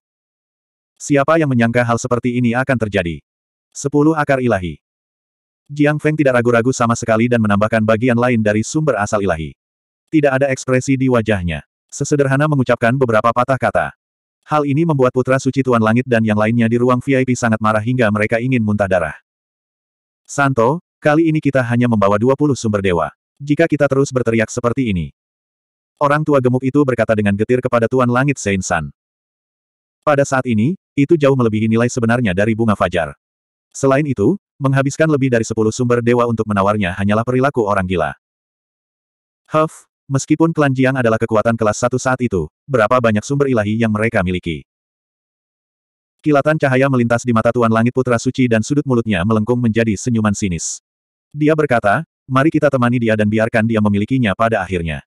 Siapa yang menyangka hal seperti ini akan terjadi? Sepuluh akar ilahi. Jiang Feng tidak ragu-ragu sama sekali dan menambahkan bagian lain dari sumber asal ilahi. Tidak ada ekspresi di wajahnya. Sesederhana mengucapkan beberapa patah kata. Hal ini membuat putra suci Tuan Langit dan yang lainnya di ruang VIP sangat marah hingga mereka ingin muntah darah. Santo, kali ini kita hanya membawa 20 sumber dewa. Jika kita terus berteriak seperti ini. Orang tua gemuk itu berkata dengan getir kepada Tuan Langit Saint San. Pada saat ini, itu jauh melebihi nilai sebenarnya dari bunga fajar. Selain itu, menghabiskan lebih dari 10 sumber dewa untuk menawarnya hanyalah perilaku orang gila. Huff, Meskipun klan Jiang adalah kekuatan kelas satu saat itu, berapa banyak sumber ilahi yang mereka miliki. Kilatan cahaya melintas di mata Tuan Langit Putra Suci dan sudut mulutnya melengkung menjadi senyuman sinis. Dia berkata, mari kita temani dia dan biarkan dia memilikinya pada akhirnya.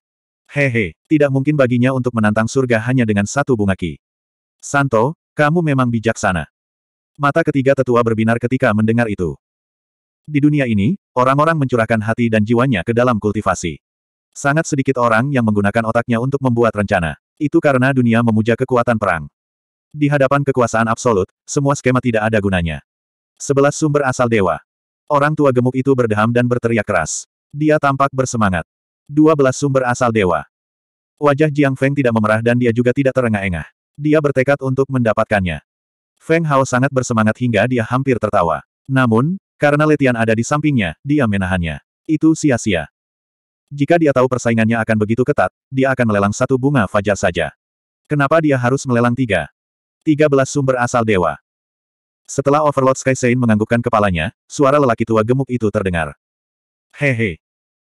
Hehe, tidak mungkin baginya untuk menantang surga hanya dengan satu bunga ki. Santo, kamu memang bijaksana. Mata ketiga tetua berbinar ketika mendengar itu. Di dunia ini, orang-orang mencurahkan hati dan jiwanya ke dalam kultivasi. Sangat sedikit orang yang menggunakan otaknya untuk membuat rencana. Itu karena dunia memuja kekuatan perang. Di hadapan kekuasaan absolut, semua skema tidak ada gunanya. Sebelas sumber asal dewa. Orang tua gemuk itu berdeham dan berteriak keras. Dia tampak bersemangat. Dua belas sumber asal dewa. Wajah Jiang Feng tidak memerah dan dia juga tidak terengah-engah. Dia bertekad untuk mendapatkannya. Feng Hao sangat bersemangat hingga dia hampir tertawa. Namun, karena Letian ada di sampingnya, dia menahannya. Itu sia-sia. Jika dia tahu persaingannya akan begitu ketat, dia akan melelang satu bunga fajar saja. Kenapa dia harus melelang tiga? Tiga belas sumber asal dewa. Setelah Overlord Sky Sein menganggukkan kepalanya, suara lelaki tua gemuk itu terdengar. Hehe.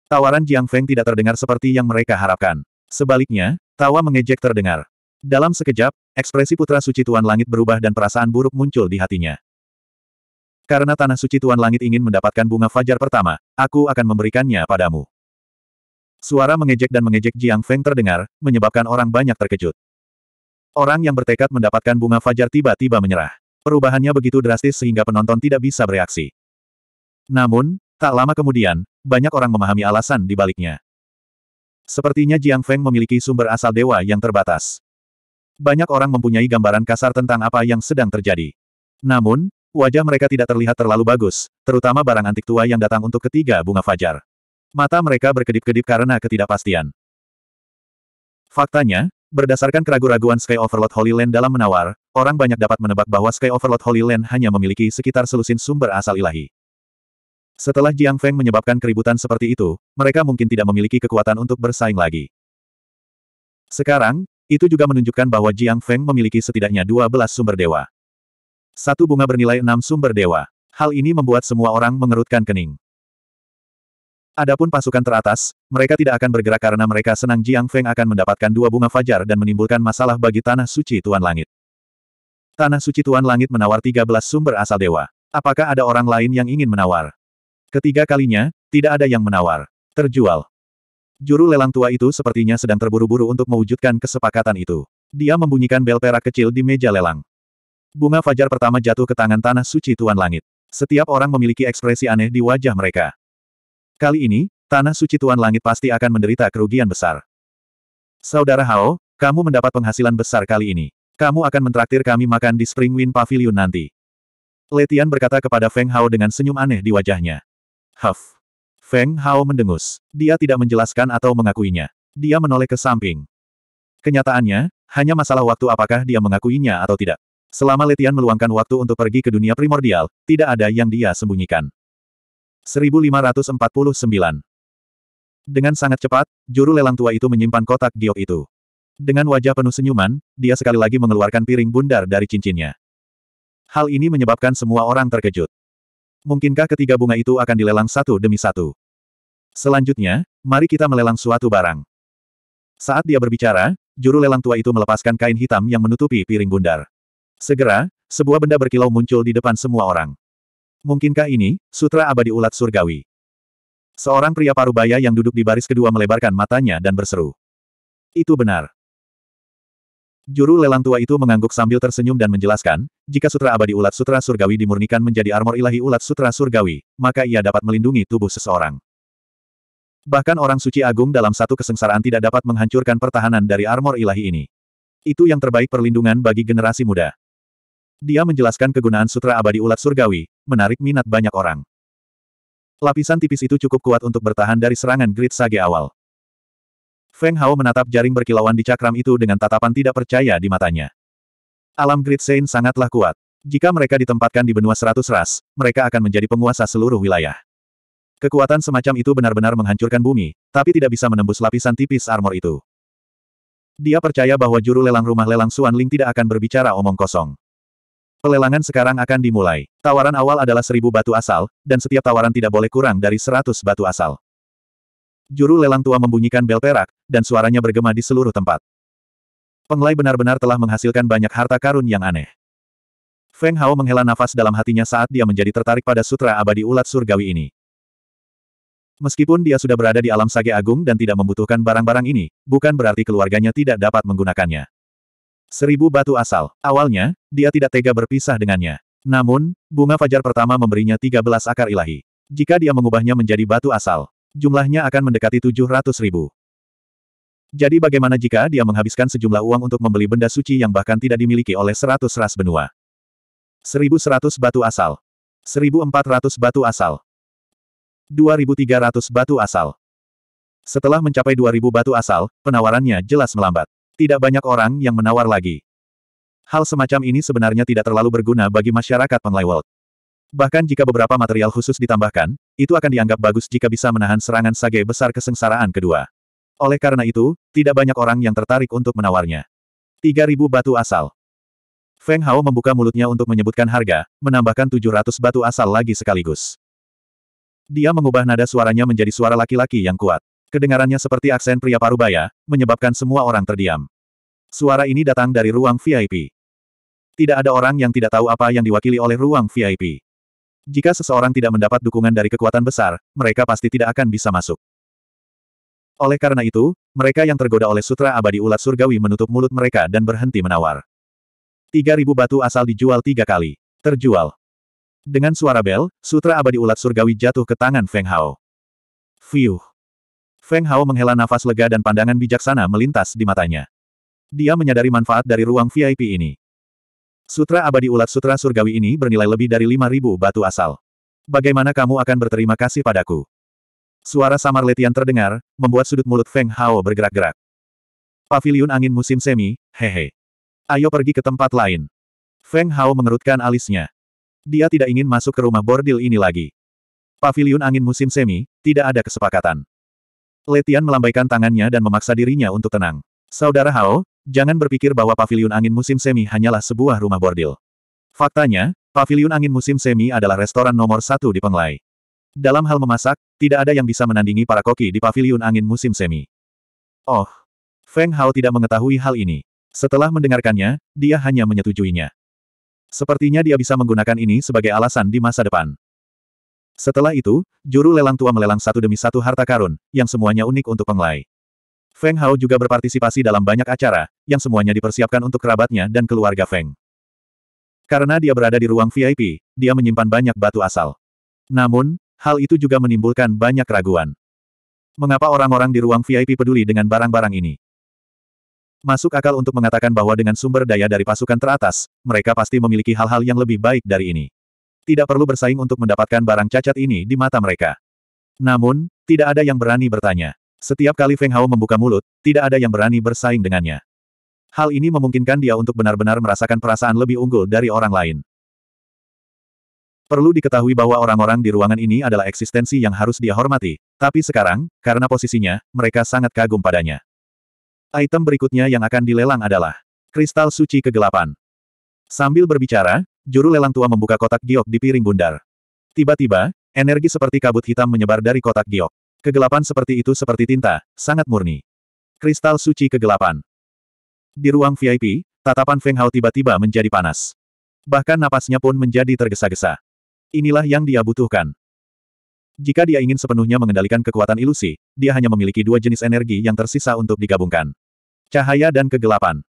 Tawaran Jiang Feng tidak terdengar seperti yang mereka harapkan. Sebaliknya, tawa mengejek terdengar. Dalam sekejap, ekspresi putra suci Tuan Langit berubah dan perasaan buruk muncul di hatinya. Karena tanah suci Tuan Langit ingin mendapatkan bunga fajar pertama, aku akan memberikannya padamu. Suara mengejek dan mengejek Jiang Feng terdengar, menyebabkan orang banyak terkejut. Orang yang bertekad mendapatkan bunga fajar tiba-tiba menyerah. Perubahannya begitu drastis sehingga penonton tidak bisa bereaksi. Namun, tak lama kemudian, banyak orang memahami alasan di baliknya. Sepertinya Jiang Feng memiliki sumber asal dewa yang terbatas. Banyak orang mempunyai gambaran kasar tentang apa yang sedang terjadi. Namun, wajah mereka tidak terlihat terlalu bagus, terutama barang antik tua yang datang untuk ketiga bunga fajar. Mata mereka berkedip-kedip karena ketidakpastian. Faktanya, berdasarkan keraguan-raguan Sky Overlord Holy Land dalam menawar, orang banyak dapat menebak bahwa Sky Overlord Holy Land hanya memiliki sekitar selusin sumber asal ilahi. Setelah Jiang Feng menyebabkan keributan seperti itu, mereka mungkin tidak memiliki kekuatan untuk bersaing lagi. Sekarang, itu juga menunjukkan bahwa Jiang Feng memiliki setidaknya 12 sumber dewa. Satu bunga bernilai enam sumber dewa. Hal ini membuat semua orang mengerutkan kening. Adapun pasukan teratas, mereka tidak akan bergerak karena mereka senang Jiang Feng akan mendapatkan dua bunga fajar dan menimbulkan masalah bagi Tanah Suci Tuan Langit. Tanah Suci Tuan Langit menawar 13 sumber asal dewa. Apakah ada orang lain yang ingin menawar? Ketiga kalinya, tidak ada yang menawar. Terjual. Juru lelang tua itu sepertinya sedang terburu-buru untuk mewujudkan kesepakatan itu. Dia membunyikan bel perak kecil di meja lelang. Bunga fajar pertama jatuh ke tangan Tanah Suci Tuan Langit. Setiap orang memiliki ekspresi aneh di wajah mereka. Kali ini, tanah suci Tuan Langit pasti akan menderita kerugian besar. Saudara Hao, kamu mendapat penghasilan besar kali ini. Kamu akan mentraktir kami makan di Spring Wind Pavilion nanti. Letian berkata kepada Feng Hao dengan senyum aneh di wajahnya. Huff. Feng Hao mendengus. Dia tidak menjelaskan atau mengakuinya. Dia menoleh ke samping. Kenyataannya, hanya masalah waktu apakah dia mengakuinya atau tidak. Selama Letian meluangkan waktu untuk pergi ke dunia primordial, tidak ada yang dia sembunyikan. 1549. Dengan sangat cepat, juru lelang tua itu menyimpan kotak giok itu. Dengan wajah penuh senyuman, dia sekali lagi mengeluarkan piring bundar dari cincinnya. Hal ini menyebabkan semua orang terkejut. Mungkinkah ketiga bunga itu akan dilelang satu demi satu? Selanjutnya, mari kita melelang suatu barang. Saat dia berbicara, juru lelang tua itu melepaskan kain hitam yang menutupi piring bundar. Segera, sebuah benda berkilau muncul di depan semua orang. Mungkinkah ini, Sutra Abadi Ulat Surgawi? Seorang pria parubaya yang duduk di baris kedua melebarkan matanya dan berseru. Itu benar. Juru lelang tua itu mengangguk sambil tersenyum dan menjelaskan, jika Sutra Abadi Ulat Sutra Surgawi dimurnikan menjadi armor ilahi Ulat Sutra Surgawi, maka ia dapat melindungi tubuh seseorang. Bahkan orang suci agung dalam satu kesengsaraan tidak dapat menghancurkan pertahanan dari armor ilahi ini. Itu yang terbaik perlindungan bagi generasi muda. Dia menjelaskan kegunaan sutra abadi ulat surgawi, menarik minat banyak orang. Lapisan tipis itu cukup kuat untuk bertahan dari serangan Grid Sage awal. Feng Hao menatap jaring berkilauan di cakram itu dengan tatapan tidak percaya di matanya. Alam Grid Sein sangatlah kuat. Jika mereka ditempatkan di benua seratus ras, mereka akan menjadi penguasa seluruh wilayah. Kekuatan semacam itu benar-benar menghancurkan bumi, tapi tidak bisa menembus lapisan tipis armor itu. Dia percaya bahwa juru lelang rumah lelang Suan Ling tidak akan berbicara omong kosong. Pelelangan sekarang akan dimulai. Tawaran awal adalah seribu batu asal, dan setiap tawaran tidak boleh kurang dari seratus batu asal. Juru lelang tua membunyikan bel perak, dan suaranya bergema di seluruh tempat. Penglai benar-benar telah menghasilkan banyak harta karun yang aneh. Feng Hao menghela nafas dalam hatinya saat dia menjadi tertarik pada sutra abadi ulat surgawi ini. Meskipun dia sudah berada di alam sage agung dan tidak membutuhkan barang-barang ini, bukan berarti keluarganya tidak dapat menggunakannya. Seribu batu asal. Awalnya, dia tidak tega berpisah dengannya. Namun, bunga fajar pertama memberinya 13 akar ilahi. Jika dia mengubahnya menjadi batu asal, jumlahnya akan mendekati 700 ribu. Jadi bagaimana jika dia menghabiskan sejumlah uang untuk membeli benda suci yang bahkan tidak dimiliki oleh 100 ras benua? 1100 batu asal. 1400 batu asal. 2300 batu asal. Setelah mencapai 2000 batu asal, penawarannya jelas melambat. Tidak banyak orang yang menawar lagi. Hal semacam ini sebenarnya tidak terlalu berguna bagi masyarakat World. Bahkan jika beberapa material khusus ditambahkan, itu akan dianggap bagus jika bisa menahan serangan sage besar kesengsaraan kedua. Oleh karena itu, tidak banyak orang yang tertarik untuk menawarnya. 3000 batu asal. Feng Hao membuka mulutnya untuk menyebutkan harga, menambahkan 700 batu asal lagi sekaligus. Dia mengubah nada suaranya menjadi suara laki-laki yang kuat. Kedengarannya seperti aksen pria parubaya, menyebabkan semua orang terdiam. Suara ini datang dari ruang VIP. Tidak ada orang yang tidak tahu apa yang diwakili oleh ruang VIP. Jika seseorang tidak mendapat dukungan dari kekuatan besar, mereka pasti tidak akan bisa masuk. Oleh karena itu, mereka yang tergoda oleh sutra abadi ulat surgawi menutup mulut mereka dan berhenti menawar. 3000 batu asal dijual tiga kali. Terjual. Dengan suara bel, sutra abadi ulat surgawi jatuh ke tangan Feng Hao. Fiuh. Feng Hao menghela nafas lega dan pandangan bijaksana melintas di matanya. Dia menyadari manfaat dari ruang VIP ini. Sutra abadi ulat sutra surgawi ini bernilai lebih dari 5.000 batu asal. Bagaimana kamu akan berterima kasih padaku? Suara samar letian terdengar, membuat sudut mulut Feng Hao bergerak-gerak. Pavilion angin musim semi, hehe. Ayo pergi ke tempat lain. Feng Hao mengerutkan alisnya. Dia tidak ingin masuk ke rumah bordil ini lagi. Pavilion angin musim semi, tidak ada kesepakatan. Letian melambaikan tangannya dan memaksa dirinya untuk tenang. Saudara Hao, jangan berpikir bahwa paviliun angin musim semi hanyalah sebuah rumah bordil. Faktanya, paviliun angin musim semi adalah restoran nomor satu di Penglai. Dalam hal memasak, tidak ada yang bisa menandingi para koki di paviliun angin musim semi. Oh, Feng Hao tidak mengetahui hal ini. Setelah mendengarkannya, dia hanya menyetujuinya. Sepertinya dia bisa menggunakan ini sebagai alasan di masa depan. Setelah itu, juru lelang tua melelang satu demi satu harta karun, yang semuanya unik untuk penglai. Feng Hao juga berpartisipasi dalam banyak acara, yang semuanya dipersiapkan untuk kerabatnya dan keluarga Feng. Karena dia berada di ruang VIP, dia menyimpan banyak batu asal. Namun, hal itu juga menimbulkan banyak keraguan. Mengapa orang-orang di ruang VIP peduli dengan barang-barang ini? Masuk akal untuk mengatakan bahwa dengan sumber daya dari pasukan teratas, mereka pasti memiliki hal-hal yang lebih baik dari ini tidak perlu bersaing untuk mendapatkan barang cacat ini di mata mereka. Namun, tidak ada yang berani bertanya. Setiap kali Feng Hao membuka mulut, tidak ada yang berani bersaing dengannya. Hal ini memungkinkan dia untuk benar-benar merasakan perasaan lebih unggul dari orang lain. Perlu diketahui bahwa orang-orang di ruangan ini adalah eksistensi yang harus dia hormati, tapi sekarang, karena posisinya, mereka sangat kagum padanya. Item berikutnya yang akan dilelang adalah Kristal Suci Kegelapan. Sambil berbicara, Juru lelang tua membuka kotak giok di piring bundar. Tiba-tiba, energi seperti kabut hitam menyebar dari kotak giok. Kegelapan seperti itu seperti tinta, sangat murni. Kristal suci kegelapan. Di ruang VIP, tatapan Feng Hao tiba-tiba menjadi panas. Bahkan napasnya pun menjadi tergesa-gesa. Inilah yang dia butuhkan. Jika dia ingin sepenuhnya mengendalikan kekuatan ilusi, dia hanya memiliki dua jenis energi yang tersisa untuk digabungkan. Cahaya dan kegelapan.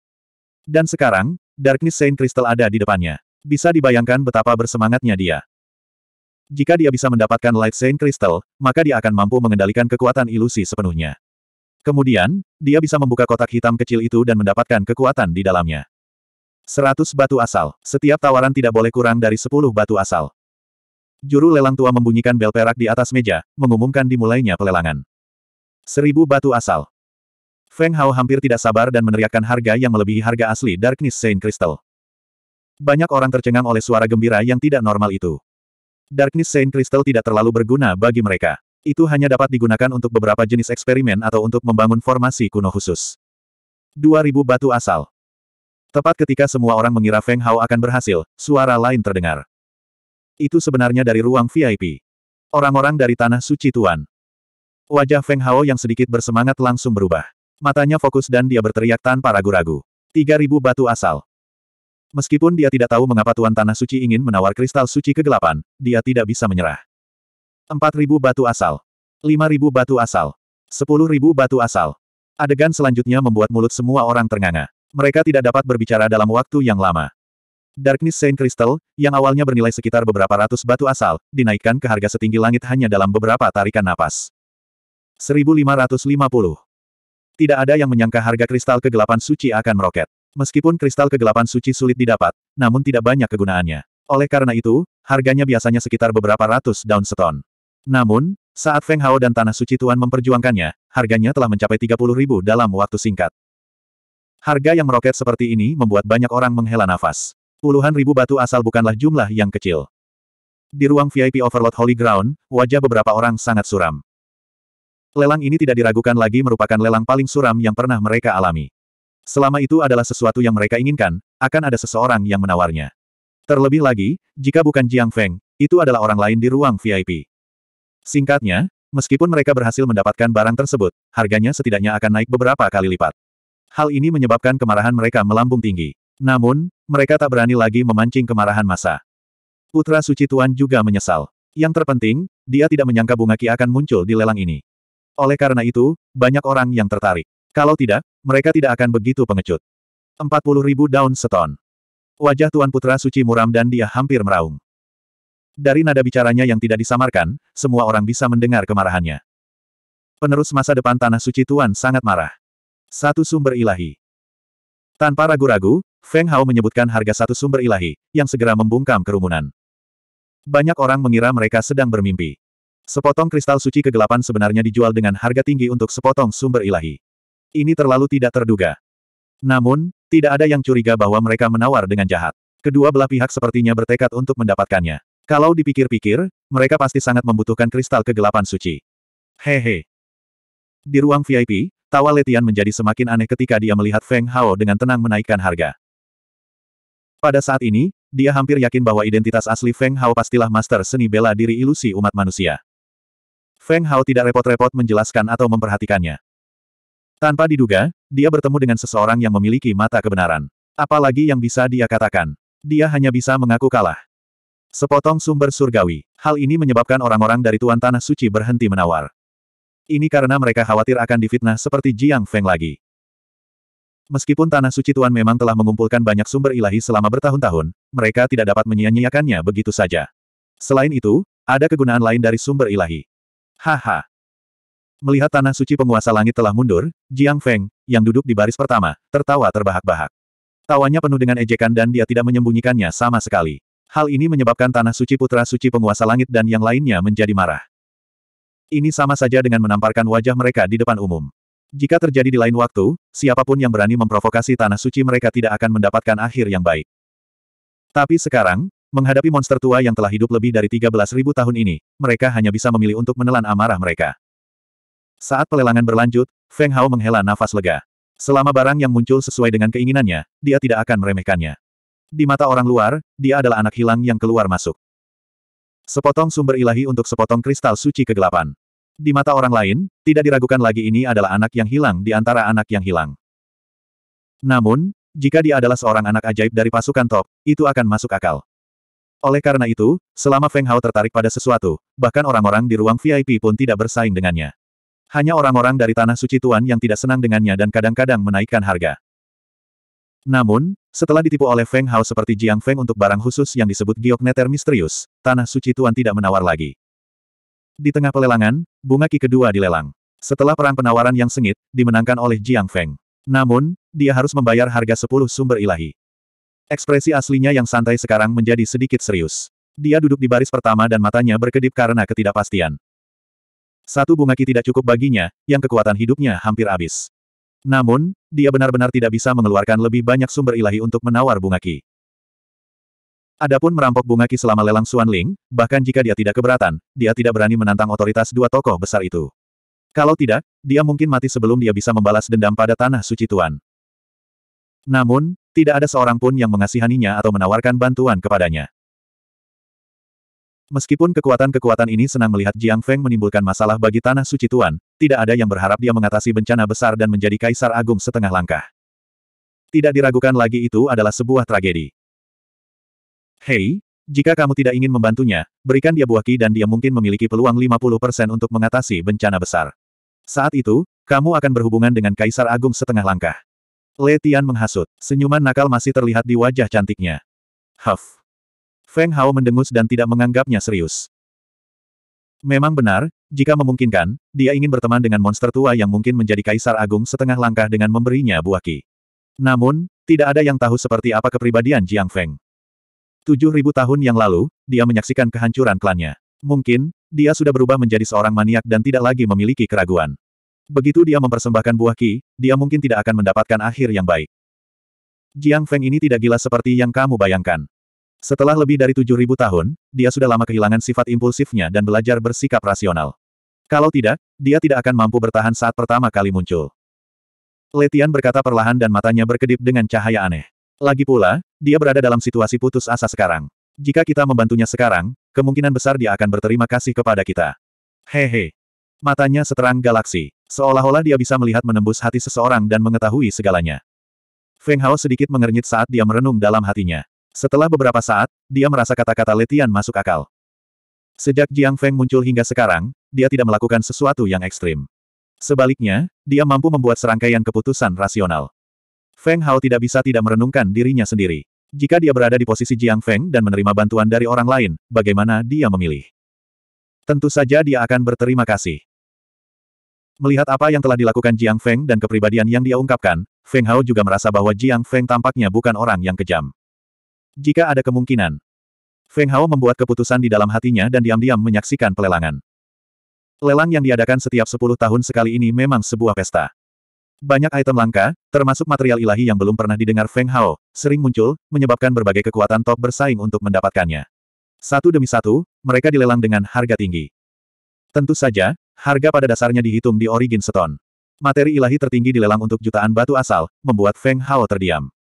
Dan sekarang, Darkness Saint Crystal ada di depannya. Bisa dibayangkan betapa bersemangatnya dia. Jika dia bisa mendapatkan Light Saint Crystal, maka dia akan mampu mengendalikan kekuatan ilusi sepenuhnya. Kemudian, dia bisa membuka kotak hitam kecil itu dan mendapatkan kekuatan di dalamnya. 100 batu asal. Setiap tawaran tidak boleh kurang dari 10 batu asal. Juru lelang tua membunyikan bel perak di atas meja, mengumumkan dimulainya pelelangan. 1000 batu asal. Feng Hao hampir tidak sabar dan meneriakkan harga yang melebihi harga asli Darkness Saint Crystal. Banyak orang tercengang oleh suara gembira yang tidak normal itu. Darkness Saint Crystal tidak terlalu berguna bagi mereka. Itu hanya dapat digunakan untuk beberapa jenis eksperimen atau untuk membangun formasi kuno khusus. 2000 batu asal. Tepat ketika semua orang mengira Feng Hao akan berhasil, suara lain terdengar. Itu sebenarnya dari ruang VIP. Orang-orang dari Tanah Suci Tuan. Wajah Feng Hao yang sedikit bersemangat langsung berubah. Matanya fokus dan dia berteriak tanpa ragu-ragu. 3000 batu asal. Meskipun dia tidak tahu mengapa Tuan Tanah Suci ingin menawar kristal suci kegelapan, dia tidak bisa menyerah. 4.000 batu asal. 5.000 batu asal. 10.000 batu asal. Adegan selanjutnya membuat mulut semua orang ternganga. Mereka tidak dapat berbicara dalam waktu yang lama. Darkness Saint Crystal, yang awalnya bernilai sekitar beberapa ratus batu asal, dinaikkan ke harga setinggi langit hanya dalam beberapa tarikan napas. 1550. Tidak ada yang menyangka harga kristal kegelapan suci akan meroket. Meskipun kristal kegelapan suci sulit didapat, namun tidak banyak kegunaannya. Oleh karena itu, harganya biasanya sekitar beberapa ratus daun seton. Namun, saat Feng Hao dan Tanah Suci Tuan memperjuangkannya, harganya telah mencapai 30 ribu dalam waktu singkat. Harga yang meroket seperti ini membuat banyak orang menghela nafas. Puluhan ribu batu asal bukanlah jumlah yang kecil. Di ruang VIP Overlord Holy Ground, wajah beberapa orang sangat suram. Lelang ini tidak diragukan lagi merupakan lelang paling suram yang pernah mereka alami. Selama itu adalah sesuatu yang mereka inginkan, akan ada seseorang yang menawarnya. Terlebih lagi, jika bukan Jiang Feng, itu adalah orang lain di ruang VIP. Singkatnya, meskipun mereka berhasil mendapatkan barang tersebut, harganya setidaknya akan naik beberapa kali lipat. Hal ini menyebabkan kemarahan mereka melambung tinggi. Namun, mereka tak berani lagi memancing kemarahan masa. Putra Suci Tuan juga menyesal. Yang terpenting, dia tidak menyangka bunga ki akan muncul di lelang ini. Oleh karena itu, banyak orang yang tertarik. Kalau tidak, mereka tidak akan begitu pengecut. 40 ribu daun seton. Wajah Tuan Putra Suci muram dan dia hampir meraung. Dari nada bicaranya yang tidak disamarkan, semua orang bisa mendengar kemarahannya. Penerus masa depan Tanah Suci Tuan sangat marah. Satu sumber ilahi. Tanpa ragu-ragu, Feng Hao menyebutkan harga satu sumber ilahi, yang segera membungkam kerumunan. Banyak orang mengira mereka sedang bermimpi. Sepotong kristal suci kegelapan sebenarnya dijual dengan harga tinggi untuk sepotong sumber ilahi. Ini terlalu tidak terduga. Namun, tidak ada yang curiga bahwa mereka menawar dengan jahat. Kedua belah pihak sepertinya bertekad untuk mendapatkannya. Kalau dipikir-pikir, mereka pasti sangat membutuhkan kristal kegelapan suci. Hehe. Di ruang VIP, tawa Letian menjadi semakin aneh ketika dia melihat Feng Hao dengan tenang menaikkan harga. Pada saat ini, dia hampir yakin bahwa identitas asli Feng Hao pastilah master seni bela diri ilusi umat manusia. Feng Hao tidak repot-repot menjelaskan atau memperhatikannya. Tanpa diduga, dia bertemu dengan seseorang yang memiliki mata kebenaran. Apalagi yang bisa dia katakan. Dia hanya bisa mengaku kalah. Sepotong sumber surgawi. Hal ini menyebabkan orang-orang dari Tuan Tanah Suci berhenti menawar. Ini karena mereka khawatir akan difitnah seperti Jiang Feng lagi. Meskipun Tanah Suci Tuan memang telah mengumpulkan banyak sumber ilahi selama bertahun-tahun, mereka tidak dapat menyia-nyiakannya begitu saja. Selain itu, ada kegunaan lain dari sumber ilahi. Haha, Melihat tanah suci penguasa langit telah mundur, Jiang Feng, yang duduk di baris pertama, tertawa terbahak-bahak. Tawanya penuh dengan ejekan dan dia tidak menyembunyikannya sama sekali. Hal ini menyebabkan tanah suci putra suci penguasa langit dan yang lainnya menjadi marah. Ini sama saja dengan menamparkan wajah mereka di depan umum. Jika terjadi di lain waktu, siapapun yang berani memprovokasi tanah suci mereka tidak akan mendapatkan akhir yang baik. Tapi sekarang, menghadapi monster tua yang telah hidup lebih dari 13.000 tahun ini, mereka hanya bisa memilih untuk menelan amarah mereka. Saat pelelangan berlanjut, Feng Hao menghela nafas lega. Selama barang yang muncul sesuai dengan keinginannya, dia tidak akan meremehkannya. Di mata orang luar, dia adalah anak hilang yang keluar masuk. Sepotong sumber ilahi untuk sepotong kristal suci kegelapan. Di mata orang lain, tidak diragukan lagi ini adalah anak yang hilang di antara anak yang hilang. Namun, jika dia adalah seorang anak ajaib dari pasukan top, itu akan masuk akal. Oleh karena itu, selama Feng Hao tertarik pada sesuatu, bahkan orang-orang di ruang VIP pun tidak bersaing dengannya. Hanya orang-orang dari Tanah Suci Tuan yang tidak senang dengannya dan kadang-kadang menaikkan harga. Namun, setelah ditipu oleh Feng Hao seperti Jiang Feng untuk barang khusus yang disebut Giokneter Misterius, Tanah Suci Tuan tidak menawar lagi. Di tengah pelelangan, bunga ki kedua dilelang. Setelah perang penawaran yang sengit, dimenangkan oleh Jiang Feng. Namun, dia harus membayar harga 10 sumber ilahi. Ekspresi aslinya yang santai sekarang menjadi sedikit serius. Dia duduk di baris pertama dan matanya berkedip karena ketidakpastian. Satu bunga ki tidak cukup baginya, yang kekuatan hidupnya hampir habis. Namun, dia benar-benar tidak bisa mengeluarkan lebih banyak sumber ilahi untuk menawar bunga ki. Adapun merampok bunga ki selama lelang Suan Ling, bahkan jika dia tidak keberatan, dia tidak berani menantang otoritas dua tokoh besar itu. Kalau tidak, dia mungkin mati sebelum dia bisa membalas dendam pada tanah suci Tuan. Namun, tidak ada seorang pun yang mengasihaninya atau menawarkan bantuan kepadanya. Meskipun kekuatan-kekuatan ini senang melihat Jiang Feng menimbulkan masalah bagi Tanah Suci Tuan, tidak ada yang berharap dia mengatasi bencana besar dan menjadi kaisar agung setengah langkah. Tidak diragukan lagi itu adalah sebuah tragedi. Hei, jika kamu tidak ingin membantunya, berikan dia buah ki dan dia mungkin memiliki peluang 50% untuk mengatasi bencana besar. Saat itu, kamu akan berhubungan dengan kaisar agung setengah langkah. Le Tian menghasut, senyuman nakal masih terlihat di wajah cantiknya. Huff. Feng Hao mendengus dan tidak menganggapnya serius. Memang benar, jika memungkinkan, dia ingin berteman dengan monster tua yang mungkin menjadi kaisar agung setengah langkah dengan memberinya buah ki. Namun, tidak ada yang tahu seperti apa kepribadian Jiang Feng. Tujuh tahun yang lalu, dia menyaksikan kehancuran klannya. Mungkin, dia sudah berubah menjadi seorang maniak dan tidak lagi memiliki keraguan. Begitu dia mempersembahkan buah ki, dia mungkin tidak akan mendapatkan akhir yang baik. Jiang Feng ini tidak gila seperti yang kamu bayangkan. Setelah lebih dari 7.000 tahun, dia sudah lama kehilangan sifat impulsifnya dan belajar bersikap rasional. Kalau tidak, dia tidak akan mampu bertahan saat pertama kali muncul. Letian berkata perlahan dan matanya berkedip dengan cahaya aneh. Lagi pula, dia berada dalam situasi putus asa sekarang. Jika kita membantunya sekarang, kemungkinan besar dia akan berterima kasih kepada kita. Hehe. Matanya seterang galaksi. Seolah-olah dia bisa melihat menembus hati seseorang dan mengetahui segalanya. Feng Hao sedikit mengernyit saat dia merenung dalam hatinya. Setelah beberapa saat, dia merasa kata-kata Letian masuk akal. Sejak Jiang Feng muncul hingga sekarang, dia tidak melakukan sesuatu yang ekstrim. Sebaliknya, dia mampu membuat serangkaian keputusan rasional. Feng Hao tidak bisa tidak merenungkan dirinya sendiri. Jika dia berada di posisi Jiang Feng dan menerima bantuan dari orang lain, bagaimana dia memilih? Tentu saja dia akan berterima kasih. Melihat apa yang telah dilakukan Jiang Feng dan kepribadian yang dia ungkapkan, Feng Hao juga merasa bahwa Jiang Feng tampaknya bukan orang yang kejam. Jika ada kemungkinan. Feng Hao membuat keputusan di dalam hatinya dan diam-diam menyaksikan pelelangan. Lelang yang diadakan setiap 10 tahun sekali ini memang sebuah pesta. Banyak item langka, termasuk material ilahi yang belum pernah didengar Feng Hao, sering muncul, menyebabkan berbagai kekuatan top bersaing untuk mendapatkannya. Satu demi satu, mereka dilelang dengan harga tinggi. Tentu saja, harga pada dasarnya dihitung di origin Stone. Materi ilahi tertinggi dilelang untuk jutaan batu asal, membuat Feng Hao terdiam.